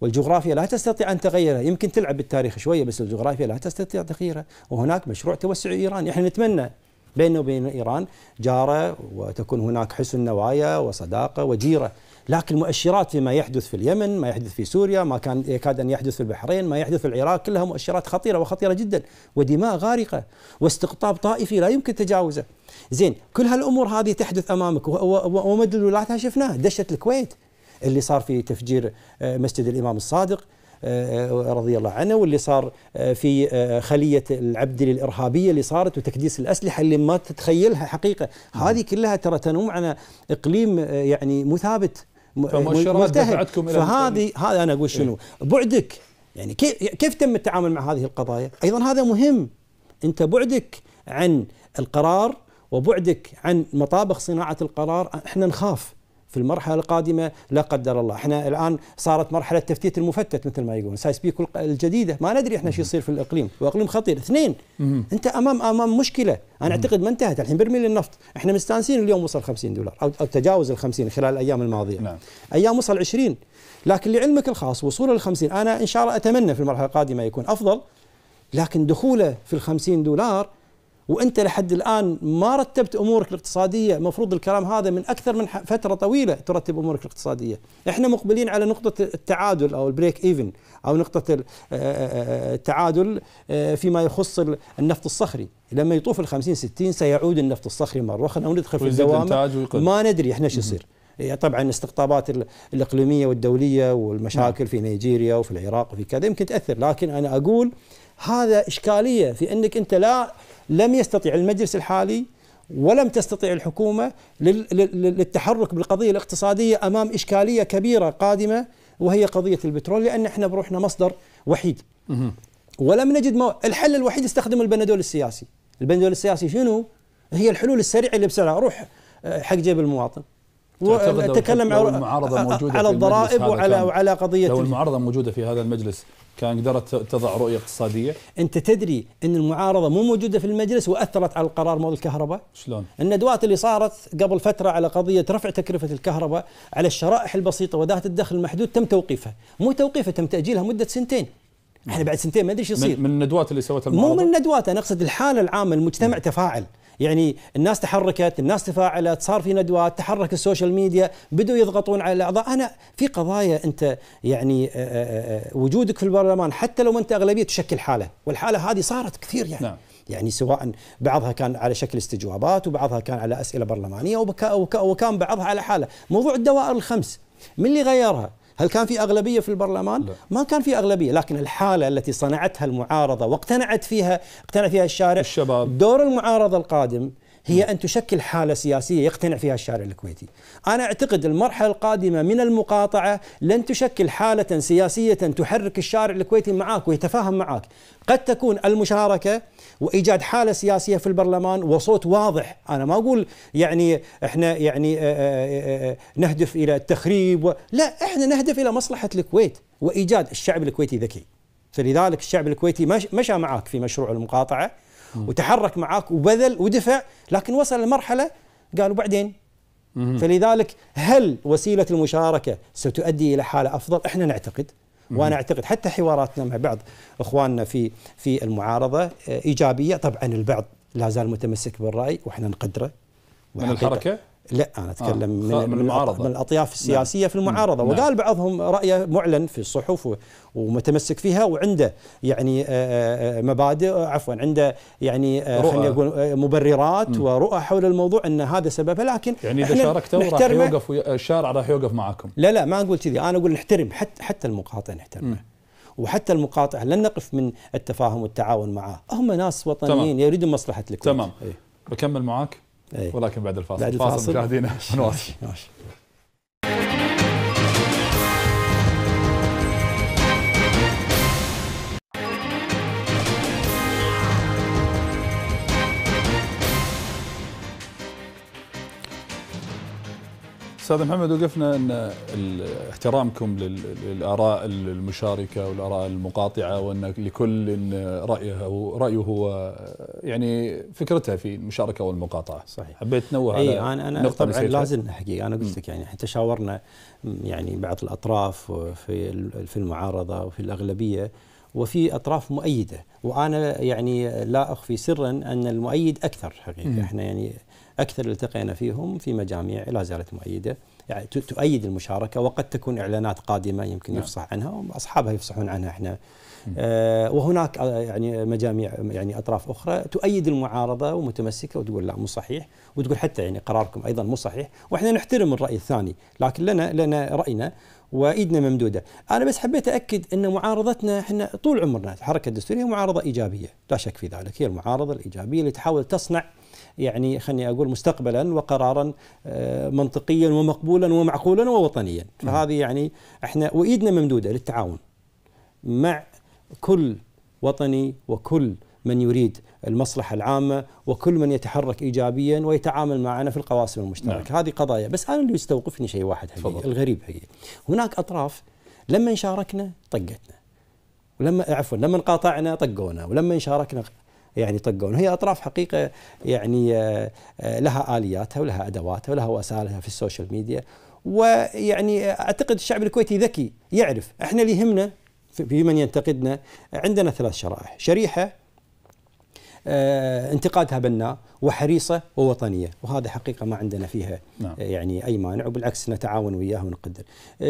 والجغرافيا لا تستطيع ان تغيرها، يمكن تلعب بالتاريخ شويه بس الجغرافيا لا تستطيع تغييرها، وهناك مشروع توسعي ايراني، احنا نتمنى بيننا وبين ايران جاره وتكون هناك حسن نوايا وصداقه وجيره لكن المؤشرات فيما يحدث في اليمن ما يحدث في سوريا ما كان يكاد أن يحدث في البحرين ما يحدث في العراق كلها مؤشرات خطيرة وخطيرة جدا ودماء غارقة واستقطاب طائفي لا يمكن تجاوزه زين كل هالأمور هذه تحدث أمامك ومد الولايات شفناه دشت الكويت اللي صار في تفجير آه، مسجد الإمام الصادق آه، آه، رضي الله عنه واللي صار في خلية العبد الإرهابية اللي صارت وتكديس الأسلحة اللي ما تتخيلها حقيقة نعم. هذه كلها ترى تنوم على إقليم يعني مثابت مجتهد فهذه هذا انا اقول إيه. شنو إيه؟ بعدك يعني كيف كيف تم التعامل مع هذه القضايا؟ ايضا هذا مهم انت بعدك عن القرار وبعدك عن مطابخ صناعه القرار احنا نخاف في المرحله القادمه لا قدر الله احنا الان صارت مرحله تفتيت المفتت مثل ما يقولون سايس بيكو الجديده ما ندري احنا شو يصير في الاقليم واقليم خطير اثنين انت امام امام مشكله انا اعتقد ما انتهت الحين برميل النفط احنا مستانسين اليوم وصل 50 دولار او او تجاوز ال 50 خلال الايام الماضيه نعم. ايام وصل 20 لكن لعلمك الخاص وصوله ال 50 انا ان شاء الله اتمنى في المرحله القادمه يكون افضل لكن دخوله في ال 50 دولار وانت لحد الان ما رتبت امورك الاقتصاديه المفروض الكلام هذا من اكثر من فتره طويله ترتب امورك الاقتصاديه احنا مقبلين على نقطه التعادل او البريك ايفن او نقطه آه، آه، آه، التعادل فيما يخص النفط الصخري لما يطوف ال 50 60 سيعود النفط الصخري مره اخرى وندخل في الدوام ما ندري احنا شو يصير إيه، طبعا الاستقطابات الاقليميه والدوليه والمشاكل نعم. في نيجيريا وفي العراق وفي كذا يمكن تاثر لكن انا اقول هذا اشكاليه في انك انت لا لم يستطع المجلس الحالي ولم تستطع الحكومه للتحرك بالقضيه الاقتصاديه امام اشكاليه كبيره قادمه وهي قضيه البترول لان احنا بروحنا مصدر وحيد. ولم نجد مو... الحل الوحيد استخدم البنادول السياسي. البنادول السياسي شنو؟ هي الحلول السريعه اللي بسرعه روح آه، حق جيب المواطن. وتكلم على المعارضه موجوده على الضرائب وعلى وعلى قضيه لو المعارضه موجوده في هذا المجلس كان قدرت تضع رؤية اقتصادية أنت تدري أن المعارضة مو موجودة في المجلس وأثرت على القرار مال الكهرباء شلون؟ الندوات اللي صارت قبل فترة على قضية رفع تكلفة الكهرباء على الشرائح البسيطة وذات الدخل المحدود تم توقيفها مو توقيفها تم تأجيلها مدة سنتين احنا بعد سنتين ما ادري ايش يصير من الندوات اللي سوتها المعارضه مو من الندوات انا اقصد الحاله العامه المجتمع تفاعل يعني الناس تحركت الناس تفاعلت صار في ندوات تحرك السوشيال ميديا بدوا يضغطون على الاعضاء انا في قضايا انت يعني آه، آه، آه، وجودك في البرلمان حتى لو انت اغلبيه تشكل حاله والحاله هذه صارت كثير يعني نعم. يعني سواء بعضها كان على شكل استجوابات وبعضها كان على اسئله برلمانيه وكان بعضها على حاله موضوع الدوائر الخمس من اللي غيرها هل كان في أغلبية في البرلمان؟ لا. ما كان في أغلبية لكن الحالة التي صنعتها المعارضة واقتنعت فيها اقتنع فيها الشارع الشباب دور المعارضة القادم هي أن تشكل حالة سياسية يقتنع فيها الشارع الكويتي أنا أعتقد المرحلة القادمة من المقاطعة لن تشكل حالة سياسية تحرك الشارع الكويتي معك ويتفاهم معك قد تكون المشاركة وإيجاد حالة سياسية في البرلمان وصوت واضح أنا ما أقول يعني إحنا يعني آه، آه، آه، نهدف إلى التخريب و... لا إحنا نهدف إلى مصلحة الكويت وإيجاد الشعب الكويتي ذكي فلذلك الشعب الكويتي مشى معك في مشروع المقاطعة وتحرك معاك وبذل ودفع لكن وصل لمرحله قالوا بعدين فلذلك هل وسيله المشاركه ستؤدي الى حاله افضل؟ احنا نعتقد وانا اعتقد حتى حواراتنا مع بعض اخواننا في في المعارضه ايجابيه طبعا البعض لا زال متمسك بالراي واحنا نقدره من الحركه لا انا آه، اتكلم آه من, من المعارضه من الاطياف نعم. السياسيه نعم في المعارضه نعم وقال بعضهم رايه معلن في الصحف ومتمسك فيها وعنده يعني آه، آه، مبادئ عفوا عنده يعني خليني اقول مبررات مم. ورؤى حول الموضوع ان هذا سببه لكن يعني اذا شاركتوا راح يوقف الشارع راح يوقف معاكم لا لا ما اقول كذي انا اقول نحترم حتى حتى المقاطع نحترمه وحتى المقاطع لن نقف من التفاهم والتعاون معاه هم ناس وطنيين يريدون مصلحه الكويت تمام إيه؟ بكمل معاك إيه. ولكن بعد الفاصل بعد الفاصل مشاهدينا ماشي <laughs> استاذ محمد وقفنا ان احترامكم للاراء المشاركه والاراء المقاطعه وان لكل رايه رايه هو يعني فكرته في المشاركه والمقاطعه صحيح حبيت تنوه على اي انا انا نقطة طبعا لازلنا حقيقه انا قلت لك يعني احنا تشاورنا يعني بعض الاطراف في في المعارضه وفي الاغلبيه وفي اطراف مؤيده وانا يعني لا اخفي سرا ان المؤيد اكثر حقيقه م. احنا يعني أكثر التقينا فيهم في مجاميع لا زالت مؤيدة يعني تؤيد المشاركة وقد تكون إعلانات قادمة يمكن نعم. يفصح عنها وأصحابها يفصحون عنها إحنا آه وهناك آه، يعني مجاميع يعني أطراف أخرى تؤيد المعارضة ومتمسكة وتقول لا مو صحيح وتقول حتى يعني قراركم أيضا مو صحيح وإحنا نحترم الرأي الثاني لكن لنا لنا رأينا وايدنا ممدوده، انا بس حبيت اكد ان معارضتنا احنا طول عمرنا الحركه الدستوريه معارضه ايجابيه، لا شك في ذلك، هي المعارضه الايجابيه اللي تحاول تصنع يعني خلني اقول مستقبلا وقرارا آه، منطقيا ومقبولا ومعقولا ووطنيا فهذه يعني احنا وايدنا ممدوده للتعاون مع كل وطني وكل من يريد المصلحة العامة وكل من يتحرك إيجابيا ويتعامل معنا في القواسم المشتركة نعم. هذه قضايا بس أنا اللي يستوقفني شيء واحد حقيقي فضل. الغريب حقيقي هناك أطراف لما شاركنا طقتنا ولما عفوا لما قاطعنا طقونا ولما شاركنا يعني طقون هي اطراف حقيقه يعني آه، آه، لها الياتها ولها ادواتها ولها وسائلها في السوشيال ميديا ويعني آه، اعتقد الشعب الكويتي ذكي يعرف احنا اللي يهمنا في من ينتقدنا عندنا ثلاث شرائح شريحه انتقادها بناء وحريصه ووطنيه وهذا حقيقه ما عندنا فيها نعم. يعني اي مانع وبالعكس نتعاون وياها ونقدر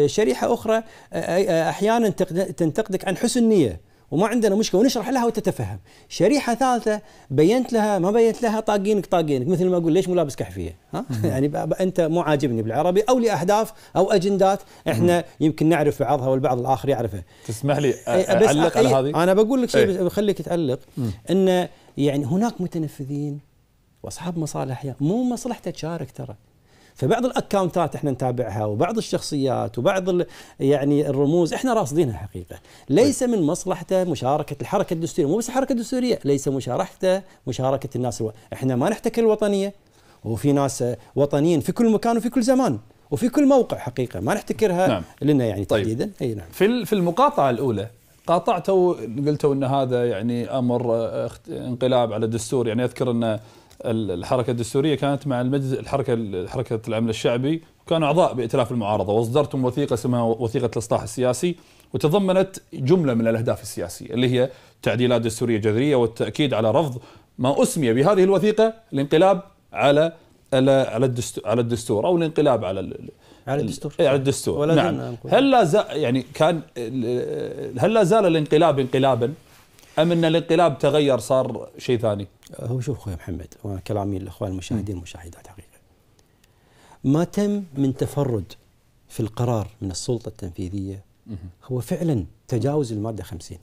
شريحه اخرى احيانا تنتقدك عن حسن نيه وما عندنا مشكله ونشرح لها وتتفهم شريحه ثالثه بينت لها ما بينت لها طاقينك طاقينك مثل ما اقول ليش مو لابس كحفيه ها يعني انت مو عاجبني بالعربي او لاهداف او اجندات احنا يمكن نعرف بعضها والبعض الاخر يعرفه تسمح لي إيه، اعلق على هذه انا بقول لك شيء إيه. بخليك تعلق ان يعني هناك متنفذين واصحاب مصالح مو مصلحته تشارك ترى فبعض الاكونتات احنا نتابعها وبعض الشخصيات وبعض يعني الرموز احنا راصدينها حقيقه ليس من مصلحته مشاركه الحركه الدستوريه مو بس الحركه الدستوريه ليس مشاركته مشاركه الناس الو... احنا ما نحتكر الوطنيه وفي ناس وطنيين في كل مكان وفي كل زمان وفي كل موقع حقيقه ما نحتكرها نعم. لنا يعني طيب. تحديدا اي نعم في في المقاطعه الاولى قاطعتوا قلتوا ان هذا يعني امر آه، انقلاب على الدستور يعني اذكر ان الحركه الدستوريه كانت مع المجلس الحركه حركه العمل الشعبي وكانوا اعضاء بائتلاف المعارضه واصدرتم وثيقه اسمها وثيقه الاصلاح السياسي وتضمنت جمله من الاهداف السياسيه اللي هي تعديلات دستوريه جذريه والتاكيد على رفض ما اسمي بهذه الوثيقه الانقلاب على على الدستور على الدستور او الانقلاب على إيه، على الدستور على الدستور نعم هل لا زال يعني كان هل لا زال الانقلاب انقلابا ام ان الانقلاب تغير صار شيء ثاني؟ أه، هو شوف اخوي محمد وكلامي للاخوان المشاهدين والمشاهدات حقيقه. ما تم من تفرد في القرار من السلطه التنفيذيه هو فعلا تجاوز الماده 50.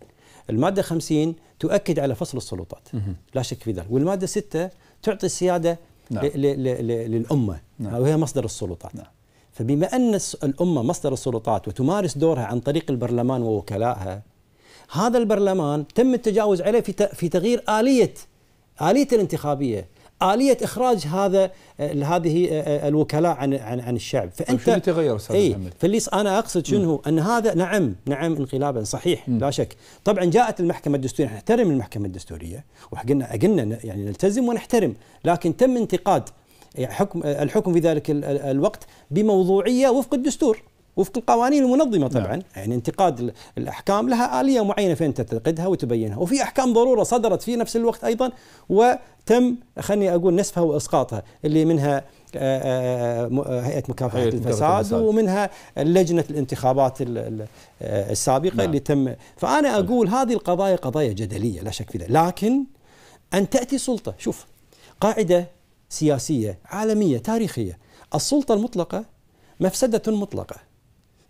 الماده 50 تؤكد على فصل السلطات لا شك في ذلك، والماده 6 تعطي السياده نعم. للامه نعم. وهي مصدر السلطات. نعم. فبما ان الامه مصدر السلطات وتمارس دورها عن طريق البرلمان ووكلائها هذا البرلمان تم التجاوز عليه في في تغيير آلية آلية الانتخابية آلية إخراج هذا آه، هذه آه، آه، الوكلاء عن عن عن الشعب طيب، فأنت شو اللي تغير أستاذ ايه محمد؟ فاللي أنا أقصد شنو أن هذا نعم نعم انقلابا صحيح لا شك طبعا جاءت المحكمة الدستورية نحترم المحكمة الدستورية وحقنا قلنا يعني نلتزم ونحترم لكن تم انتقاد يعني حكم الحكم في ذلك الوقت بموضوعية وفق الدستور وفق القوانين المنظمه نعم. طبعا نعم. يعني انتقاد الاحكام لها اليه معينه فين تنتقدها وتبينها وفي احكام ضروره صدرت في نفس الوقت ايضا وتم خلني اقول نسفها واسقاطها اللي منها آه، آه، آه، هيئه مكافحه هيئة الفساد ومنها لجنه الانتخابات السابقه نعم. اللي تم فانا نعم. اقول هذه القضايا قضايا جدليه لا شك في ذلك لكن ان تاتي سلطه شوف قاعده سياسيه عالميه تاريخيه السلطه المطلقه مفسده مطلقه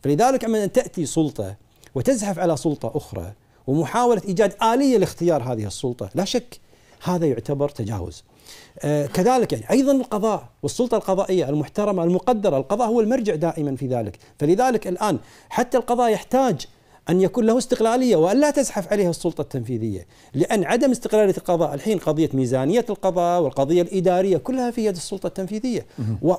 فلذلك عندما تأتي سلطة وتزحف على سلطة أخرى ومحاولة إيجاد آلية لاختيار هذه السلطة لا شك هذا يعتبر تجاوز آه كذلك يعني أيضا القضاء والسلطة القضائية المحترمة المقدرة القضاء هو المرجع دائما في ذلك فلذلك الآن حتى القضاء يحتاج أن يكون له استقلالية وأن لا تزحف عليها السلطة التنفيذية لأن عدم استقلالية القضاء الحين قضية ميزانية القضاء والقضية الإدارية كلها في يد السلطة التنفيذية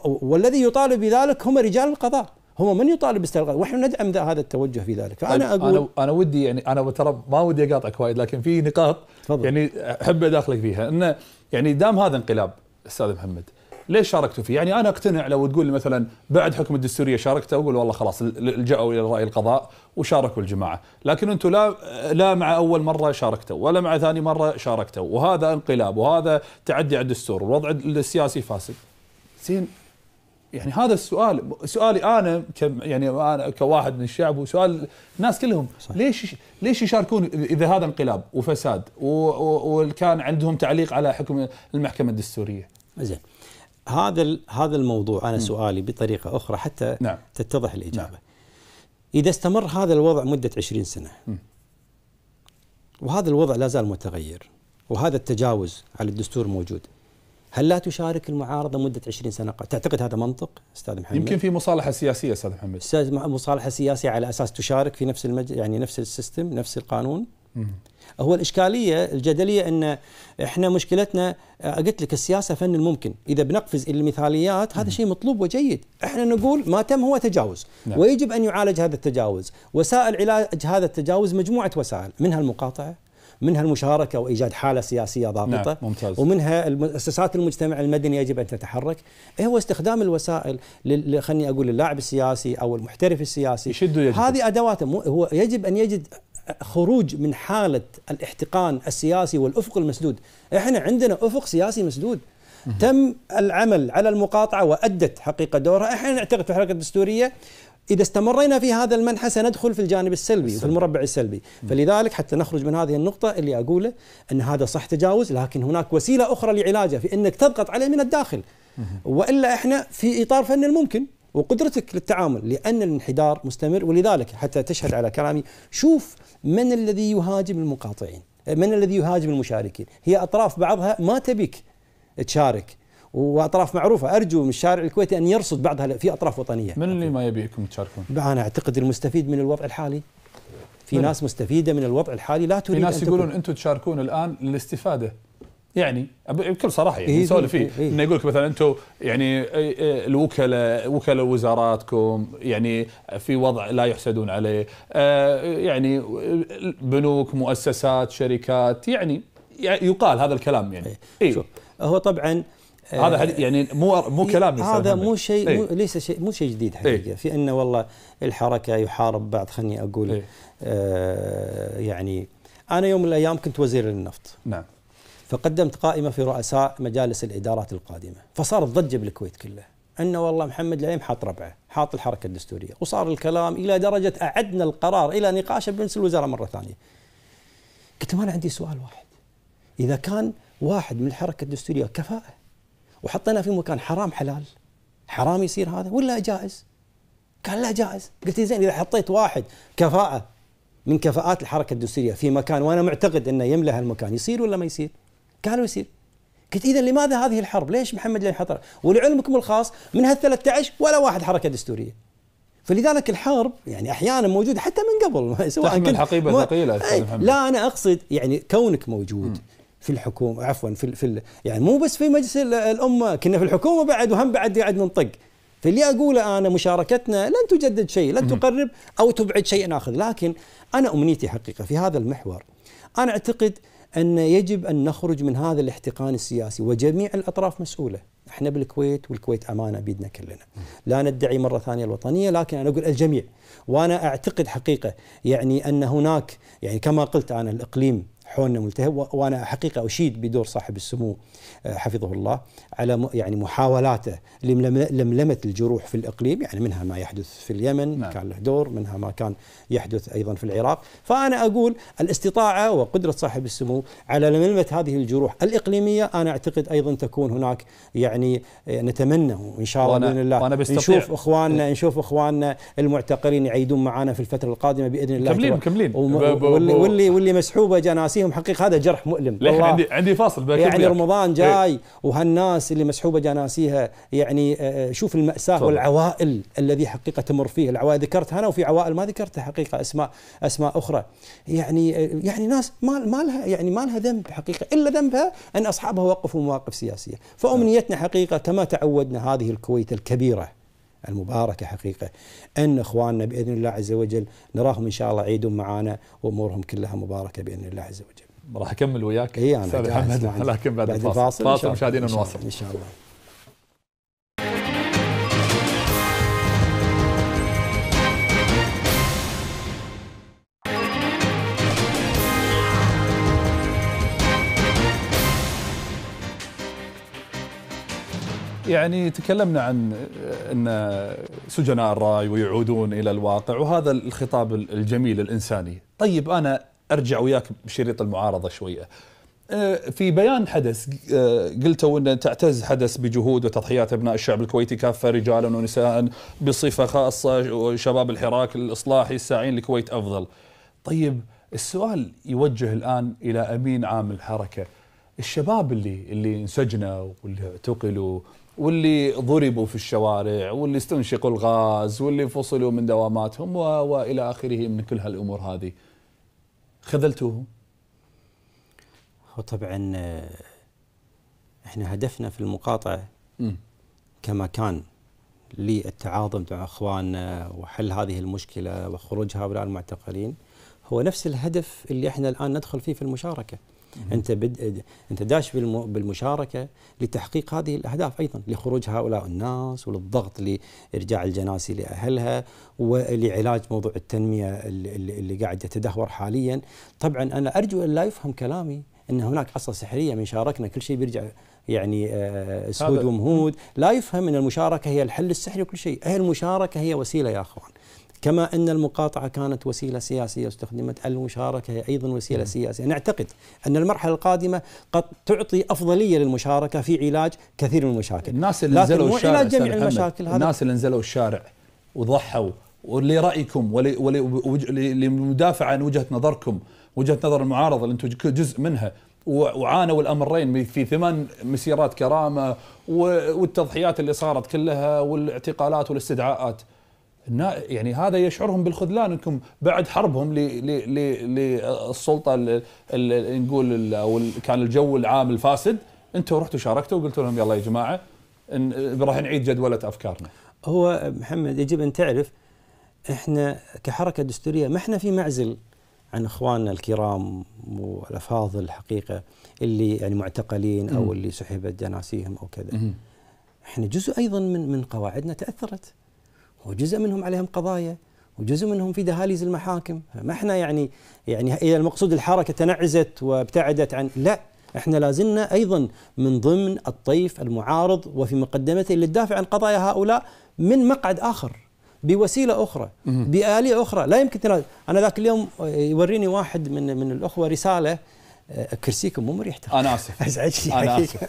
والذي يطالب بذلك هم رجال القضاء هو من يطالب باستلغاء ونحن ندعم هذا التوجه في ذلك فانا طيب، اقول انا انا ودي يعني انا ترى ما ودي اقاطعك وايد لكن في نقاط فضل. يعني احب ادخلك فيها انه يعني دام هذا انقلاب استاذ محمد ليش شاركتوا فيه؟ يعني انا اقتنع لو تقول لي مثلا بعد حكم الدستوريه شاركتوا اقول والله خلاص لجأوا الى راي القضاء وشاركوا الجماعه، لكن انتم لا لا مع اول مره شاركتوا ولا مع ثاني مره شاركتوا، وهذا انقلاب وهذا تعدي على الدستور والوضع السياسي فاسد. زين يعني هذا السؤال سؤالي انا كم يعني انا كواحد من الشعب وسؤال الناس كلهم صحيح. ليش ليش يشاركون اذا هذا انقلاب وفساد وكان عندهم تعليق على حكم المحكمه الدستوريه؟ زين هذا هذا الموضوع انا م. سؤالي بطريقه اخرى حتى نعم. تتضح الاجابه. نعم. اذا استمر هذا الوضع مده 20 سنه م. وهذا الوضع لا زال متغير وهذا التجاوز على الدستور موجود هل لا تشارك المعارضة مدة 20 سنة تعتقد هذا منطق أستاذ محمد يمكن في مصالحة سياسية أستاذ محمد أستاذ مصالحة سياسية على أساس تشارك في نفس المج... يعني نفس السيستم نفس القانون مم. هو الإشكالية الجدلية أن إحنا مشكلتنا آه، قلت لك السياسة فن الممكن إذا بنقفز إلى المثاليات هذا مم. شيء مطلوب وجيد إحنا نقول ما تم هو تجاوز نعم. ويجب أن يعالج هذا التجاوز وسائل علاج هذا التجاوز مجموعة وسائل منها المقاطعة منها المشاركة وإيجاد حالة سياسية نعم، ضاغطة نعم ممتاز ومنها المؤسسات المجتمع المدني يجب أن تتحرك إيه هو استخدام الوسائل خلني أقول اللاعب السياسي أو المحترف السياسي هذه أدواته هو يجب أن يجد خروج من حالة الاحتقان السياسي والأفق المسدود إحنا عندنا أفق سياسي مسدود تم العمل على المقاطعة وأدت حقيقة دورها إحنا نعتقد في الحركة الدستورية إذا استمرينا في هذا المنحى سندخل في الجانب السلبي السلبي. وفي المربع السلبي فلذلك حتى نخرج من هذه النقطة اللي أقوله أن هذا صح تجاوز لكن هناك وسيلة أخرى لعلاجه في أنك تضغط عليه من الداخل وإلا إحنا في إطار فن الممكن وقدرتك للتعامل لأن الانحدار مستمر ولذلك حتى تشهد على كلامي شوف من الذي يهاجم المقاطعين من الذي يهاجم المشاركين هي أطراف بعضها ما تبيك تشارك واطراف معروفه ارجو من الشارع الكويتي ان يرصد بعضها في اطراف وطنيه من اللي ما يبيكم تشاركون انا اعتقد المستفيد من الوضع الحالي في من. ناس مستفيده من الوضع الحالي لا تريد في ناس يقولون انتم تشاركون الان للاستفاده يعني بكل صراحه يعني إيه، نسولف فيه إيه انه يقول لك مثلا انتم يعني إيه، إيه، الوكلاء وكلاء وزاراتكم يعني في وضع لا يحسدون عليه آه، يعني بنوك مؤسسات شركات يعني،, يعني يقال هذا الكلام يعني إيه. إيه؟ هو طبعا آه، هذا يعني مو مو إيه، كلام هذا مو شيء ايه؟ ليس شيء مو شيء جديد إيه. حقيقه ايه؟ في ان والله الحركه يحارب بعض خلني اقول ايه؟ آه يعني انا يوم من الايام كنت وزير للنفط نعم فقدمت قائمه في رؤساء مجالس الادارات القادمه فصارت ضجه بالكويت كلها ان والله محمد العليم حاط ربعه حاط الحركه الدستوريه وصار الكلام الى درجه اعدنا القرار الى نقاشه بمجلس الوزراء مره ثانيه قلت انا عندي سؤال واحد اذا كان واحد من الحركه الدستوريه كفاءه وحطينا في مكان حرام حلال حرام يصير هذا ولا جائز قال لا جائز قلت زين اذا حطيت واحد كفاءه من كفاءات الحركه الدستوريه في مكان وانا معتقد انه يملى هالمكان يصير ولا ما يصير قالوا يصير قلت اذا لماذا هذه الحرب؟ ليش محمد لين حطر؟ ولعلمكم الخاص من هال 13 ولا واحد حركه دستوريه. فلذلك الحرب يعني احيانا موجوده حتى من قبل سواء تحمل حقيبه ثقيله إيه، لا انا اقصد يعني كونك موجود م. في الحكومه عفوا في في يعني مو بس في مجلس الامه كنا في الحكومه بعد وهم بعد قاعد ننطق فاللي اقوله انا مشاركتنا لن تجدد شيء لن تقرب او تبعد شيء اخر لكن انا امنيتي حقيقه في هذا المحور انا اعتقد ان يجب ان نخرج من هذا الاحتقان السياسي وجميع الاطراف مسؤوله احنا بالكويت والكويت امانه بيدنا كلنا لا ندعي مره ثانيه الوطنيه لكن انا اقول الجميع وانا اعتقد حقيقه يعني ان هناك يعني كما قلت انا الاقليم حولنا ملتهب وأنا حقيقة أشيد بدور صاحب السمو آه، حفظه الله على يعني محاولاته لملمة الجروح في الإقليم يعني منها ما يحدث في اليمن نعم. كان له دور منها ما كان يحدث أيضا في العراق فأنا أقول الاستطاعة وقدرة صاحب السمو على لملمة هذه الجروح الإقليمية أنا أعتقد أيضا تكون هناك يعني آه، نتمنى إن شاء الله بإذن الله وأنا نشوف إخواننا نشوف إخواننا المعتقلين يعيدون معنا في الفترة القادمة بإذن الله كملين كملين واللي, واللي, واللي مسحوبة جناسيهم حقيقة هذا جرح مؤلم والله عندي عندي فاصل يعني رمضان إيه. جاي وهالناس الناس اللي مسحوبه جناسيها يعني آه، آه، شوف الماساه طبعا. والعوائل الذي حقيقه تمر فيه العوائل ذكرتها انا وفي عوائل ما ذكرتها حقيقه اسماء اسماء اخرى يعني آه، يعني ناس ما ما لها يعني ما لها ذنب حقيقه الا ذنبها ان اصحابها وقفوا مواقف سياسيه فامنيتنا حقيقه كما تعودنا هذه الكويت الكبيره المباركة حقيقة أن إخواننا بإذن الله عز وجل نراهم إن شاء الله عيدهم معنا وأمورهم كلها مباركة بإذن الله عز وجل راح اكمل وياك اي انا محمد لكن بعد الفاصل فاصل مشاهدينا نواصل ان شاء الله يعني تكلمنا عن ان سجناء الراي ويعودون الى الواقع وهذا الخطاب الجميل الانساني، طيب انا ارجع وياك بشريط المعارضه شويه آه، في بيان حدث آه، قلتوا ان تعتز حدث بجهود وتضحيات ابناء الشعب الكويتي كافه رجالا ونساء بصفه خاصه وشباب الحراك الاصلاحي الساعين لكويت افضل. طيب السؤال يوجه الان الى امين عام الحركه. الشباب اللي اللي انسجنوا واللي اعتقلوا واللي ضربوا في الشوارع واللي استنشقوا الغاز واللي فصلوا من دواماتهم والى اخره من كل هالامور هذه. خذلتوه؟ وطبعا آه، احنا هدفنا في المقاطعه م. كما كان للتعاظم مع اخواننا وحل هذه المشكله وخروج هؤلاء المعتقلين هو نفس الهدف اللي احنا الان ندخل فيه في المشاركه. انت بد... انت داش بالم... بالمشاركه لتحقيق هذه الاهداف ايضا لخروج هؤلاء الناس وللضغط لارجاع الجناسي لاهلها ولعلاج موضوع التنميه اللي, اللي قاعد يتدهور حاليا طبعا انا ارجو ان لا يفهم كلامي ان هناك عصا سحريه من شاركنا كل شيء بيرجع يعني اسود آه، ومهود لا يفهم ان المشاركه هي الحل السحري وكل شيء هي المشاركه هي وسيله يا اخوان كما أن المقاطعة كانت وسيلة سياسية استخدمت المشاركة هي أيضا وسيلة م. سياسية نعتقد يعني أن المرحلة القادمة قد تعطي أفضلية للمشاركة في علاج كثير من المشاكل الناس اللي نزلوا الشارع جميع المشاكل هذا الناس اللي نزلوا الشارع وضحوا ولرأيكم ولمدافعه عن وجهة نظركم وجهة نظر المعارضة اللي أنتم جزء منها وعانوا الامرين في ثمان مسيرات كرامه والتضحيات اللي صارت كلها والاعتقالات والاستدعاءات يعني هذا يشعرهم بالخذلان انكم بعد حربهم للسلطه نقول او كان الجو العام الفاسد انتم رحتوا شاركتوا وقلتوا لهم يلا يا جماعه راح نعيد جدوله افكارنا. هو محمد يجب ان تعرف احنا كحركه دستوريه ما احنا في معزل عن اخواننا الكرام والافاضل الحقيقه اللي يعني معتقلين او اللي سحبت جناسيهم او كذا. احنا جزء ايضا من من قواعدنا تاثرت. وجزء منهم عليهم قضايا وجزء منهم في دهاليز المحاكم ما احنا يعني يعني اذا المقصود الحركه تنعزت وابتعدت عن لا احنا لازلنا ايضا من ضمن الطيف المعارض وفي مقدمته اللي تدافع عن قضايا هؤلاء من مقعد اخر بوسيله اخرى بآليه اخرى لا يمكن تنازل. انا ذاك اليوم يوريني واحد من من الاخوه رساله آه، كرسيكم مو مريح ترى انا اسف <laughs> ازعجني انا يعني. اسف <laughs>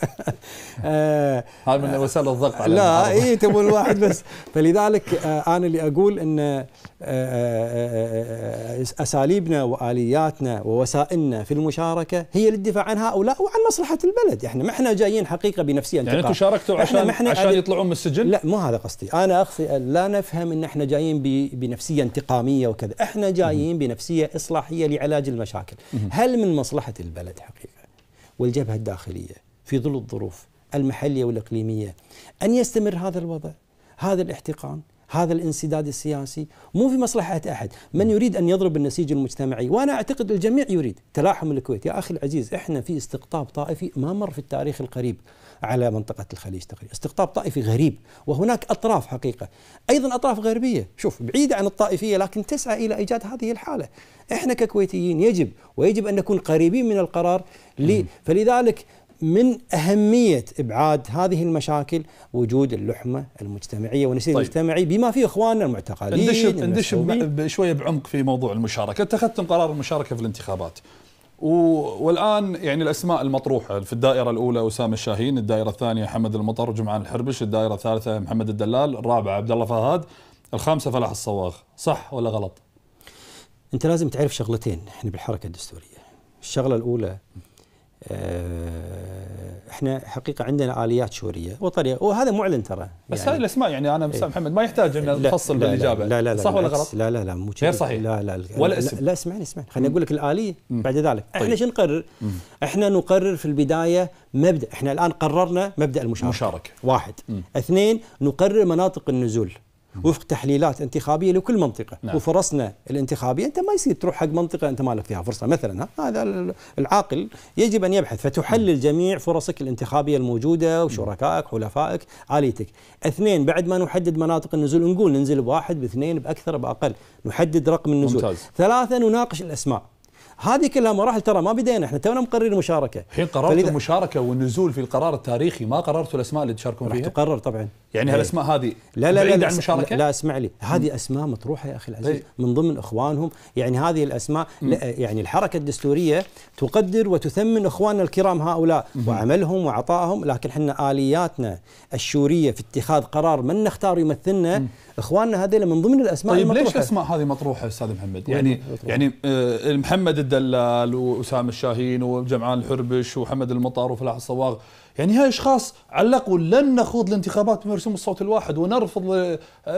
هاي آه، من وسائل الضغط على لا اي تبون الواحد <laughs> بس فلذلك آه، انا اللي اقول ان اساليبنا والياتنا ووسائلنا في المشاركه هي للدفاع عن هؤلاء وعن مصلحه البلد احنا ما احنا جايين حقيقه بنفسيه انتقام يعني انتم شاركتوا عشان احنا عشان يطلعون من السجن لا مو هذا قصدي انا اقصد لا نفهم ان احنا جايين بنفسيه انتقاميه وكذا احنا جايين بنفسيه اصلاحيه لعلاج المشاكل هل من مصلحه البلد حقيقة والجبهة الداخلية في ظل الظروف المحلية والإقليمية أن يستمر هذا الوضع هذا الاحتقان هذا الانسداد السياسي مو في مصلحة أحد من يريد أن يضرب النسيج المجتمعي وأنا أعتقد الجميع يريد تلاحم الكويت يا أخي العزيز إحنا في استقطاب طائفي ما مر في التاريخ القريب على منطقة الخليج تقريبا استقطاب طائفي غريب وهناك أطراف حقيقة أيضا أطراف غربية شوف بعيدة عن الطائفية لكن تسعى إلى إيجاد هذه الحالة احنا ككويتيين يجب ويجب ان نكون قريبين من القرار لي فلذلك من اهميه ابعاد هذه المشاكل وجود اللحمه المجتمعيه والنسيج طيب. المجتمعي بما فيه اخواننا المعتقلين ندش ندش شويه بعمق في موضوع المشاركه، اتخذتم قرار المشاركه في الانتخابات. و... والان يعني الاسماء المطروحه في الدائره الاولى اسامه الشاهين، الدائره الثانيه حمد المطر وجمعان الحربش، الدائره الثالثه محمد الدلال، الرابعه عبد الله فهاد، الخامسه فلاح الصواغ، صح ولا غلط؟ انت لازم تعرف شغلتين احنا بالحركه الدستوريه. الشغله الاولى آه، احنا حقيقه عندنا اليات شوريه وطريقه وهذا معلن ترى يعني بس هذه الاسماء يعني انا استاذ إيه. محمد ما يحتاج ان نفصل بالاجابه لا لا لا صح ولا غلط؟ لا لا لا مو غير صحيح لا لا ولا اسم لا, لا اسمعني اسمعني خليني اقول لك الاليه بعد ذلك طيب. احنا شو نقرر؟ احنا نقرر في البدايه مبدا احنا الان قررنا مبدا المشاركه مشاركه واحد مم. اثنين نقرر مناطق النزول وفق تحليلات انتخابيه لكل منطقه نعم. وفرصنا الانتخابيه انت ما يصير تروح حق منطقه انت ما لك فيها فرصه مثلا هذا العاقل يجب ان يبحث فتحلل جميع فرصك الانتخابيه الموجوده وشركائك حلفائك اليتك اثنين بعد ما نحدد مناطق النزول نقول ننزل بواحد باثنين باكثر باقل نحدد رقم النزول ممتاز. ثلاثه نناقش الاسماء هذه كلها مراحل ترى ما بدينا احنا تونا مقررين المشاركه الحين قررت المشاركه والنزول في القرار التاريخي ما قررتوا الاسماء اللي تشاركون فيها؟ راح تقرر طبعا يعني هالاسماء إيه. هذه لا لا لا عن المشاركه لا, لا اسمع لي هذه اسماء مطروحه يا اخي العزيز إيه. من ضمن اخوانهم يعني هذه الاسماء يعني الحركه الدستوريه تقدر وتثمن اخواننا الكرام هؤلاء وعملهم وعطائهم لكن احنا الياتنا الشوريه في اتخاذ قرار من نختار يمثلنا اخواننا هذول من ضمن الاسماء طيب المطروحه ليش الاسماء هذه مطروحه استاذ محمد طيب، يعني مطروحة. يعني آه، محمد الدلال واسامه الشاهين وجمعان الحربش وحمد المطار وفلاح الصواغ يعني هاي اشخاص علقوا لن نخوض الانتخابات بمرسوم الصوت الواحد ونرفض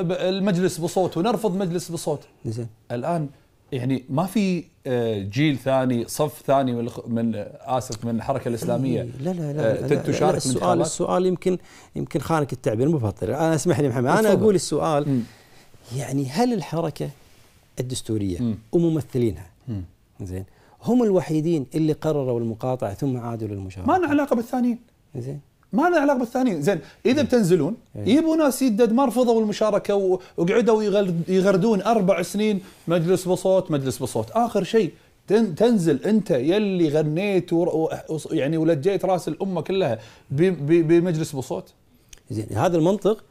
المجلس بصوت ونرفض مجلس بصوت زين الان يعني ما في آه، جيل ثاني صف ثاني من من آه، اسف من الحركه الاسلاميه لا لا لا, آه، لا لا السؤال السؤال يمكن يمكن خانك التعبير مبطل انا اسمح لي محمد انا اقول السؤال م. يعني هل الحركه الدستوريه م. وممثلينها زين هم الوحيدين اللي قرروا المقاطعه ثم عادوا للمشاركه ما لنا علاقه بالثانيين زين ما له علاقه بالثانيين زين اذا إيه. بتنزلون إيه. يبوا ناس يدد ما رفضوا المشاركه وقعدوا يغردون اربع سنين مجلس بصوت مجلس بصوت اخر شيء تنزل انت يلي غنيت و... يعني ولجيت راس الامه كلها ب... ب... بمجلس بصوت زين هذا المنطق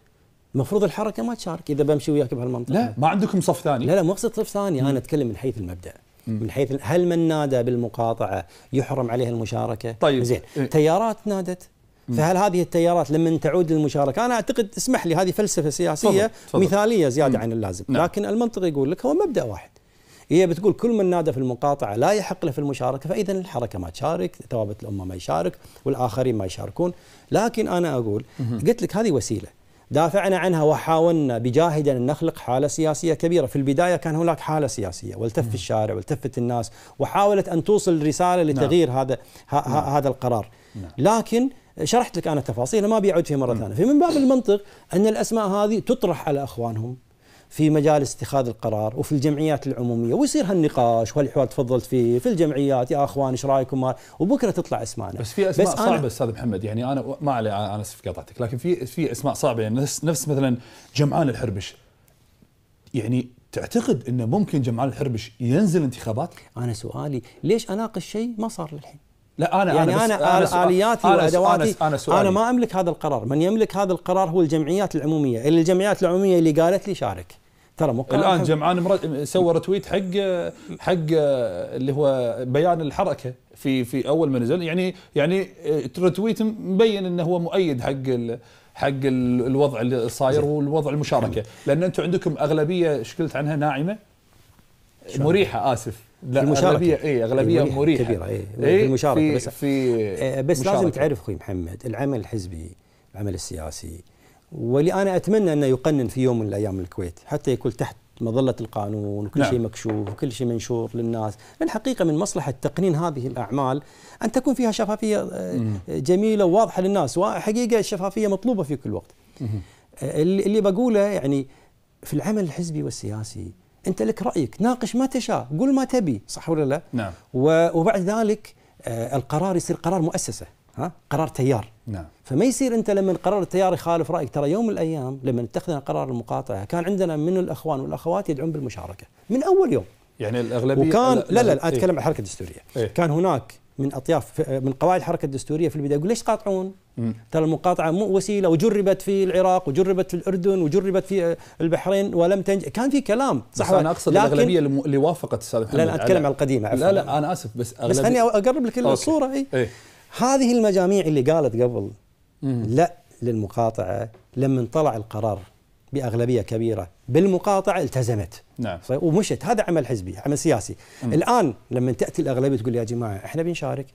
المفروض الحركه ما تشارك اذا بمشي وياك بهالمنطق لا ما عندكم صف ثاني لا لا مو صف ثاني انا اتكلم من حيث المبدا من حيث هل من نادى بالمقاطعه يحرم عليه المشاركه؟ طيب زين إيه؟ تيارات نادت فهل هذه التيارات لما تعود للمشاركه انا اعتقد اسمح لي هذه فلسفه سياسيه فضل. مثاليه زياده مم. عن اللازم نعم. لكن المنطق يقول لك هو مبدا واحد هي بتقول كل من نادى في المقاطعه لا يحق له في المشاركه فاذا الحركه ما تشارك ثوابت الامه ما يشارك والاخرين ما يشاركون لكن انا اقول مم. قلت لك هذه وسيله دافعنا عنها وحاولنا بجاهد أن نخلق حالة سياسية كبيرة في البداية كان هناك حالة سياسية والتف الشارع والتفت الناس وحاولت أن توصل رسالة نعم. لتغيير نعم. هذا ها نعم. هذا القرار نعم. لكن شرحت لك أنا تفاصيل ما بيعود فيها مرة نعم. ثانية فمن باب المنطق أن الأسماء هذه تطرح على أخوانهم في مجال اتخاذ القرار وفي الجمعيات العموميه ويصير هالنقاش وهالحوار تفضلت فيه في الجمعيات يا اخوان ايش رايكم وبكره تطلع اسمانا بس في اسماء بس صعبه استاذ محمد يعني انا ما علي انا اسف قاطعتك لكن في في اسماء صعبه يعني نفس نفس مثلا جمعان الحربش يعني تعتقد انه ممكن جمعان الحربش ينزل انتخابات؟ انا سؤالي ليش اناقش شيء ما صار للحين؟ لا انا يعني انا انا, أنا الياتي أنا وادواتي أنا, أنا, انا ما املك هذا القرار، من يملك هذا القرار هو الجمعيات العموميه، اللي الجمعيات العموميه اللي قالت لي شارك ترى مو الان جمعان سوى رتويت حق حق اللي هو بيان الحركه في في اول ما نزل يعني يعني رتويت مبين انه هو مؤيد حق ال... حق الوضع اللي صاير والوضع المشاركه، لان انتم عندكم اغلبيه شكلت عنها ناعمه مريحه اسف لا المشاركه اغلبيه اي إيه، اغلبيه مريحه كبيره اي إيه، في المشاركه في بس في إيه، بس مشاركة. لازم تعرف اخوي محمد العمل الحزبي العمل السياسي واللي انا اتمنى انه يقنن في يوم من الايام الكويت حتى يكون تحت مظله القانون وكل نعم. شيء مكشوف وكل شيء منشور للناس لان حقيقه من مصلحه تقنين هذه الاعمال ان تكون فيها شفافيه آه، جميله وواضحه للناس وحقيقه الشفافيه مطلوبه في كل وقت آه، اللي بقوله يعني في العمل الحزبي والسياسي انت لك رايك ناقش ما تشاء قل ما تبي صح ولا لا نعم وبعد ذلك آه، القرار يصير قرار مؤسسه ها قرار تيار نعم فما يصير انت لما قرار التيار يخالف رايك ترى يوم من الايام لما اتخذنا قرار المقاطعه كان عندنا من الاخوان والاخوات يدعون بالمشاركه من اول يوم يعني الاغلبيه وكان لا لا, لا, لا, إيه. لا اتكلم إيه؟ عن الحركه الدستوريه إيه؟ كان هناك من اطياف من قواعد الحركه الدستوريه في البدايه يقول ليش تقاطعون؟ ترى المقاطعه مو وسيله وجربت في العراق وجربت في الاردن وجربت في البحرين ولم تنجح كان في كلام صح بس انا اقصد الاغلبيه اللي وافقت استاذ محمد لا انا اتكلم على, القديمه عفوا لا لا انا اسف بس بس خليني اقرب لك الصوره اي إيه؟ هذه المجاميع اللي قالت قبل مم. لا للمقاطعه لما طلع القرار باغلبيه كبيره بالمقاطعه التزمت نعم صحيح ومشت هذا عمل حزبي عمل سياسي م. الان لما تاتي الاغلبيه تقول يا جماعه احنا بنشارك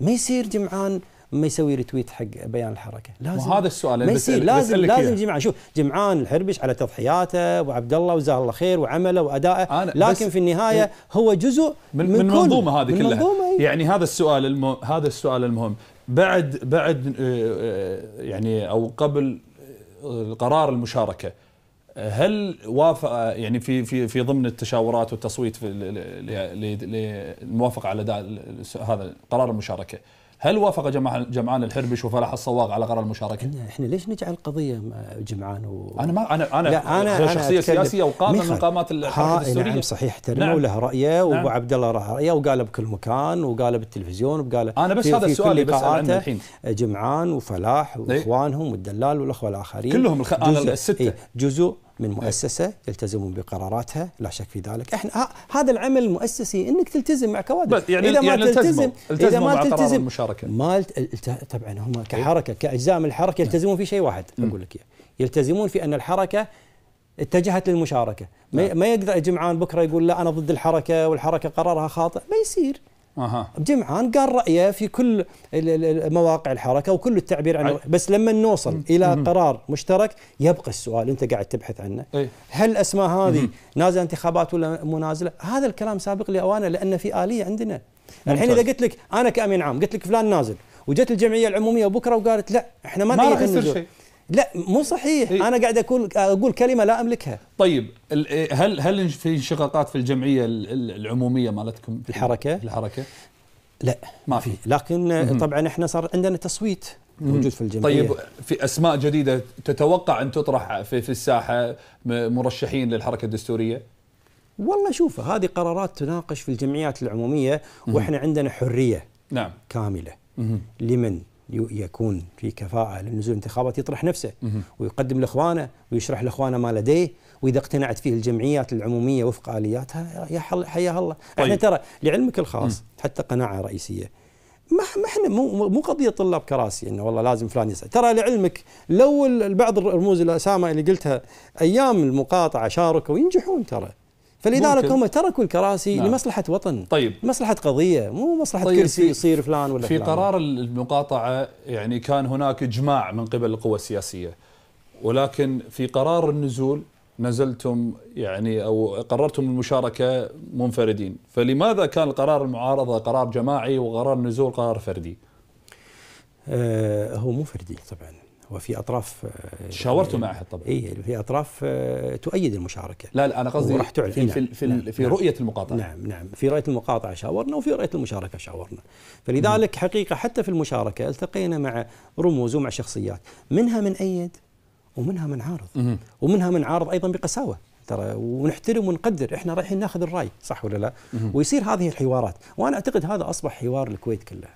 ما يصير جمعان ما يسوي ريتويت حق بيان الحركه لازم وهذا السؤال ما يصير لازم لازم جمعان شوف جمعان الحربش على تضحياته وعبد الله وجزاه الله خير وعمله وادائه لكن في النهايه إيه. هو جزء من, من, من منظومه هذه من كلها منظومة إيه. يعني هذا السؤال هذا السؤال المهم بعد بعد آه، آه، يعني او قبل آه، قرار المشاركه هل وافق يعني في في في ضمن التشاورات والتصويت للموافقه على هذا قرار المشاركه هل وافق جمعان الحربش وفلاح الصواغ على قرار المشاركه؟ احنا ليش نجعل القضيه جمعان و... انا ما انا انا, لا أنا, شخصيه أنا سياسيه وقامه من قامات الحركه السوريه نعم صحيح ترى نعم. وله رايه نعم. وابو عبد الله له رايه وقاله بكل مكان وقاله بالتلفزيون وقاله انا بس في هذا السؤال اللي بساله الحين جمعان وفلاح إيه. واخوانهم والدلال والاخوه الاخرين كلهم الخ... انا السته إيه جزء من إيه. مؤسسه يلتزمون بقراراتها لا شك في ذلك احنا هذا العمل المؤسسي انك تلتزم مع كوادر يعني اذا ما يعني تلتزم اذا ما تلتزم المشاركه ما طبعا هم إيه. كحركه كاجزاء من الحركه نعم. يلتزمون في شيء واحد اقول لك يلتزمون في ان الحركه اتجهت للمشاركه ما, نعم. ما يقدر جمعان بكره يقول لا انا ضد الحركه والحركه قرارها خاطئ ما يصير أه. جمعان قال رايه في كل مواقع الحركه وكل التعبير عن بس لما نوصل الى قرار مشترك يبقى السؤال انت قاعد تبحث عنه هل الاسماء هذه نازله انتخابات ولا مو نازله هذا الكلام سابق لاوانه لان في اليه عندنا الحين اذا قلت لك انا كامين عام قلت لك فلان نازل وجت الجمعيه العموميه بكره وقالت لا احنا ما, ما راح يصير شيء لا مو صحيح إيه؟ انا قاعد اقول اقول كلمه لا املكها طيب هل هل في انشقاقات في الجمعيه العموميه مالتكم الحركه الحركه لا ما في لكن م -م. طبعا احنا صار عندنا تصويت موجود في الجمعيه طيب في اسماء جديده تتوقع ان تطرح في, في الساحه مرشحين للحركه الدستوريه والله شوف هذه قرارات تناقش في الجمعيات العموميه واحنا عندنا حريه نعم كامله لمن يكون في كفاءة للنزول الانتخابات يطرح نفسه ويقدم لإخوانه ويشرح لإخوانه ما لديه وإذا اقتنعت فيه الجمعيات العمومية وفق آلياتها يا حل حياها الله طيب. احنا ترى لعلمك الخاص حتى قناعة رئيسية ما ما احنا مو مو قضيه طلاب كراسي انه والله لازم فلان يسال، ترى لعلمك لو بعض الرموز الاسامي اللي قلتها ايام المقاطعه شاركوا ينجحون ترى. فلذلك ممكن. هم تركوا الكراسي نعم. لمصلحه وطن طيب لمصلحه قضيه مو مصلحه طيب كرسي يصير فلان ولا في فلان. قرار المقاطعه يعني كان هناك اجماع من قبل القوى السياسيه ولكن في قرار النزول نزلتم يعني او قررتم المشاركه منفردين فلماذا كان قرار المعارضه قرار جماعي وقرار النزول قرار فردي آه هو مو فردي طبعا وفي اطراف آه، شاورتوا يعني معها طبعا اي يعني في اطراف آه، تؤيد المشاركه لا لا انا قصدي وراح تعلن في, في, في, نعم في نعم رؤيه المقاطعه نعم نعم في رؤيه المقاطعه شاورنا وفي رؤيه المشاركه شاورنا فلذلك م. حقيقه حتى في المشاركه التقينا مع رموز ومع شخصيات منها من ايد ومنها من عارض م. ومنها من عارض ايضا بقساوه ترى ونحترم ونقدر احنا رايحين ناخذ الراي صح ولا لا م. ويصير هذه الحوارات وانا اعتقد هذا اصبح حوار الكويت كلها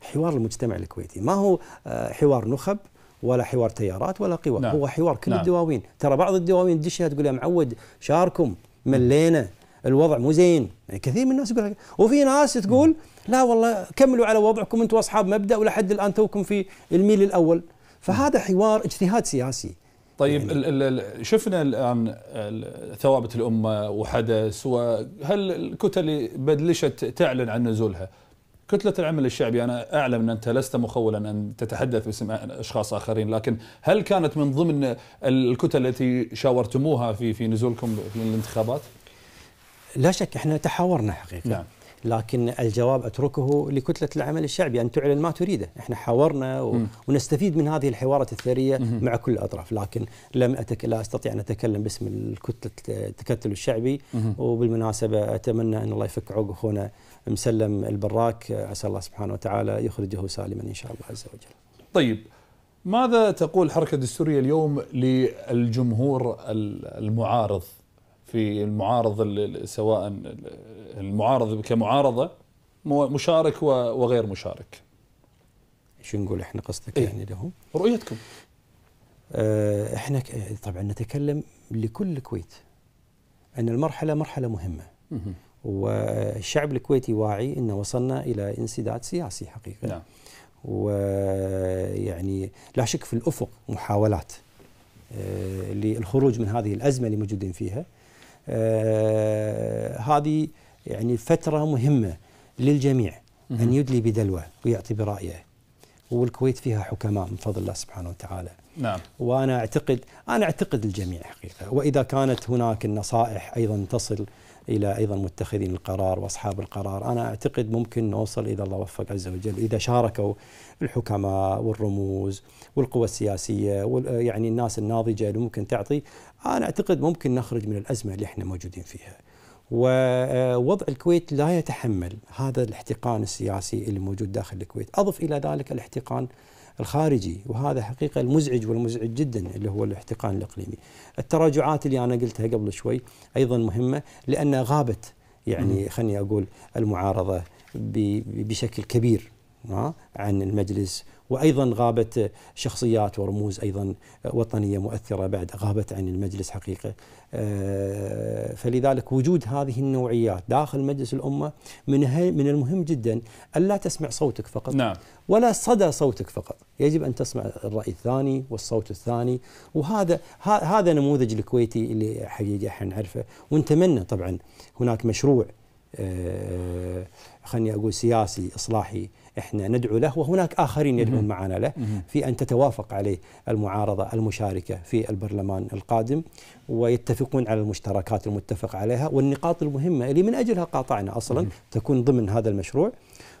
حوار المجتمع الكويتي ما هو آه، حوار نخب ولا حوار تيارات ولا قوى نعم. هو حوار كل نعم. الدواوين ترى بعض الدواوين تدشها تقول يا معود شاركم ملينا الوضع مو زين يعني كثير من الناس يقول وفي ناس تقول لا والله كملوا على وضعكم انتم اصحاب مبدا ولحد الان توكم في الميل الاول فهذا حوار اجتهاد سياسي طيب يعني شفنا الان ثوابت الامه وحدث وهل الكتل بلشت تعلن عن نزولها كتلة العمل الشعبي أنا أعلم أن أنت لست مخولا أن تتحدث باسم أشخاص آخرين لكن هل كانت من ضمن الكتل التي شاورتموها في في نزولكم في الانتخابات؟ لا شك احنا تحاورنا حقيقة نعم. لكن الجواب اتركه لكتله العمل الشعبي ان تعلن ما تريده، احنا حاورنا و... ونستفيد من هذه الحوارات الثريه مع كل الاطراف، لكن لم أتك... لا استطيع ان اتكلم باسم الكتله التكتل الشعبي مم. وبالمناسبه اتمنى ان الله يفك عوق اخونا مسلم البراك عسى الله سبحانه وتعالى يخرجه سالما إن شاء الله عز وجل طيب ماذا تقول حركة دستوريه اليوم للجمهور المعارض في المعارض سواء المعارض كمعارضة مشارك وغير مشارك شو نقول احنا قصدك إيه؟ يعني لهم رؤيتكم آه، احنا طبعا نتكلم لكل الكويت ان المرحله مرحله مهمه والشعب الكويتي واعي أن وصلنا إلى انسداد سياسي حقيقة نعم. ويعني لا شك في الأفق محاولات آه، للخروج من هذه الأزمة اللي موجودين فيها آه، هذه يعني فترة مهمة للجميع أن يدلي بدلوه ويعطي برأيه والكويت فيها حكماء من فضل الله سبحانه وتعالى نعم وانا اعتقد انا اعتقد الجميع حقيقه واذا كانت هناك النصائح ايضا تصل الى ايضا متخذين القرار واصحاب القرار، انا اعتقد ممكن نوصل اذا الله وفق عز وجل اذا شاركوا الحكماء والرموز والقوى السياسيه يعني الناس الناضجه اللي ممكن تعطي، انا اعتقد ممكن نخرج من الازمه اللي احنا موجودين فيها. ووضع الكويت لا يتحمل هذا الاحتقان السياسي اللي موجود داخل الكويت، اضف الى ذلك الاحتقان الخارجي وهذا حقيقة المزعج والمزعج جدا اللي هو الاحتقان الإقليمي التراجعات اللي أنا قلتها قبل شوي أيضا مهمة لأن غابت يعني خلني أقول المعارضة بشكل كبير عن المجلس وأيضا غابت شخصيات ورموز أيضا وطنية مؤثرة بعد غابت عن المجلس حقيقة آه، فلذلك وجود هذه النوعيات داخل مجلس الأمة من, من المهم جدا ألا تسمع صوتك فقط نعم. ولا صدى صوتك فقط يجب أن تسمع الرأي الثاني والصوت الثاني وهذا هذا نموذج الكويتي اللي حقيقة احنا نعرفه ونتمنى طبعا هناك مشروع آه، خلني أقول سياسي إصلاحي احنا ندعو له وهناك اخرين يدعون معنا له في ان تتوافق عليه المعارضه المشاركه في البرلمان القادم ويتفقون على المشتركات المتفق عليها والنقاط المهمه اللي من اجلها قاطعنا اصلا تكون ضمن هذا المشروع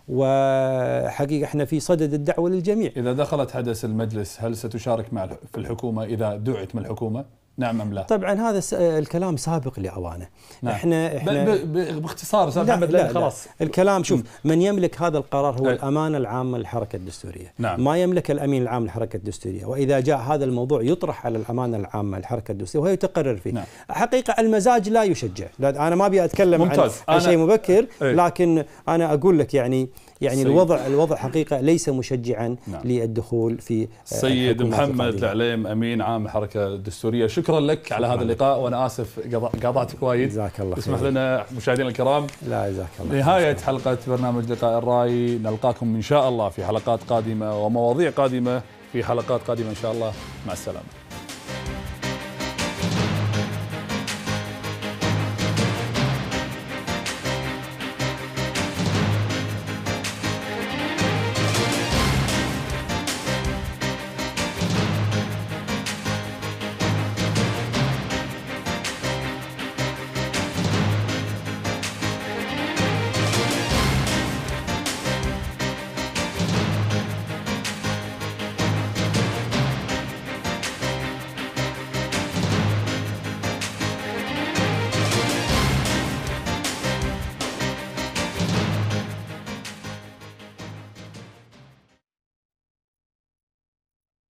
وحقيقة احنا في صدد الدعوة للجميع إذا دخلت حدث المجلس هل ستشارك مع في الحكومة إذا دعت من الحكومة؟ نعم أم لا؟ طبعا هذا الكلام سابق لأوانه نعم. احنا, احنا باختصار استاذ محمد لا, لا خلاص الكلام شوف من يملك هذا القرار هو الأمانة العامة للحركة الدستورية نعم. ما يملك الأمين العام للحركة الدستورية وإذا جاء هذا الموضوع يطرح على الأمانة العامة للحركة الدستورية وهي تقرر فيه نعم. حقيقة المزاج لا يشجع أنا ما أبي أتكلم ممتاز. عن, عن شيء مبكر لكن أنا أقول لك يعني يعني سيد. الوضع الوضع حقيقه ليس مشجعا نعم. للدخول في آه، سيد محمد العليم امين عام الحركه الدستوريه شكرا لك شكرا على هذا اللقاء وانا اسف قاطعتك وايد جزاك الله اسمح لنا مشاهدينا الكرام لا جزاك الله نهايه حلقه برنامج لقاء الراي نلقاكم ان شاء الله في حلقات قادمه ومواضيع قادمه في حلقات قادمه ان شاء الله مع السلامه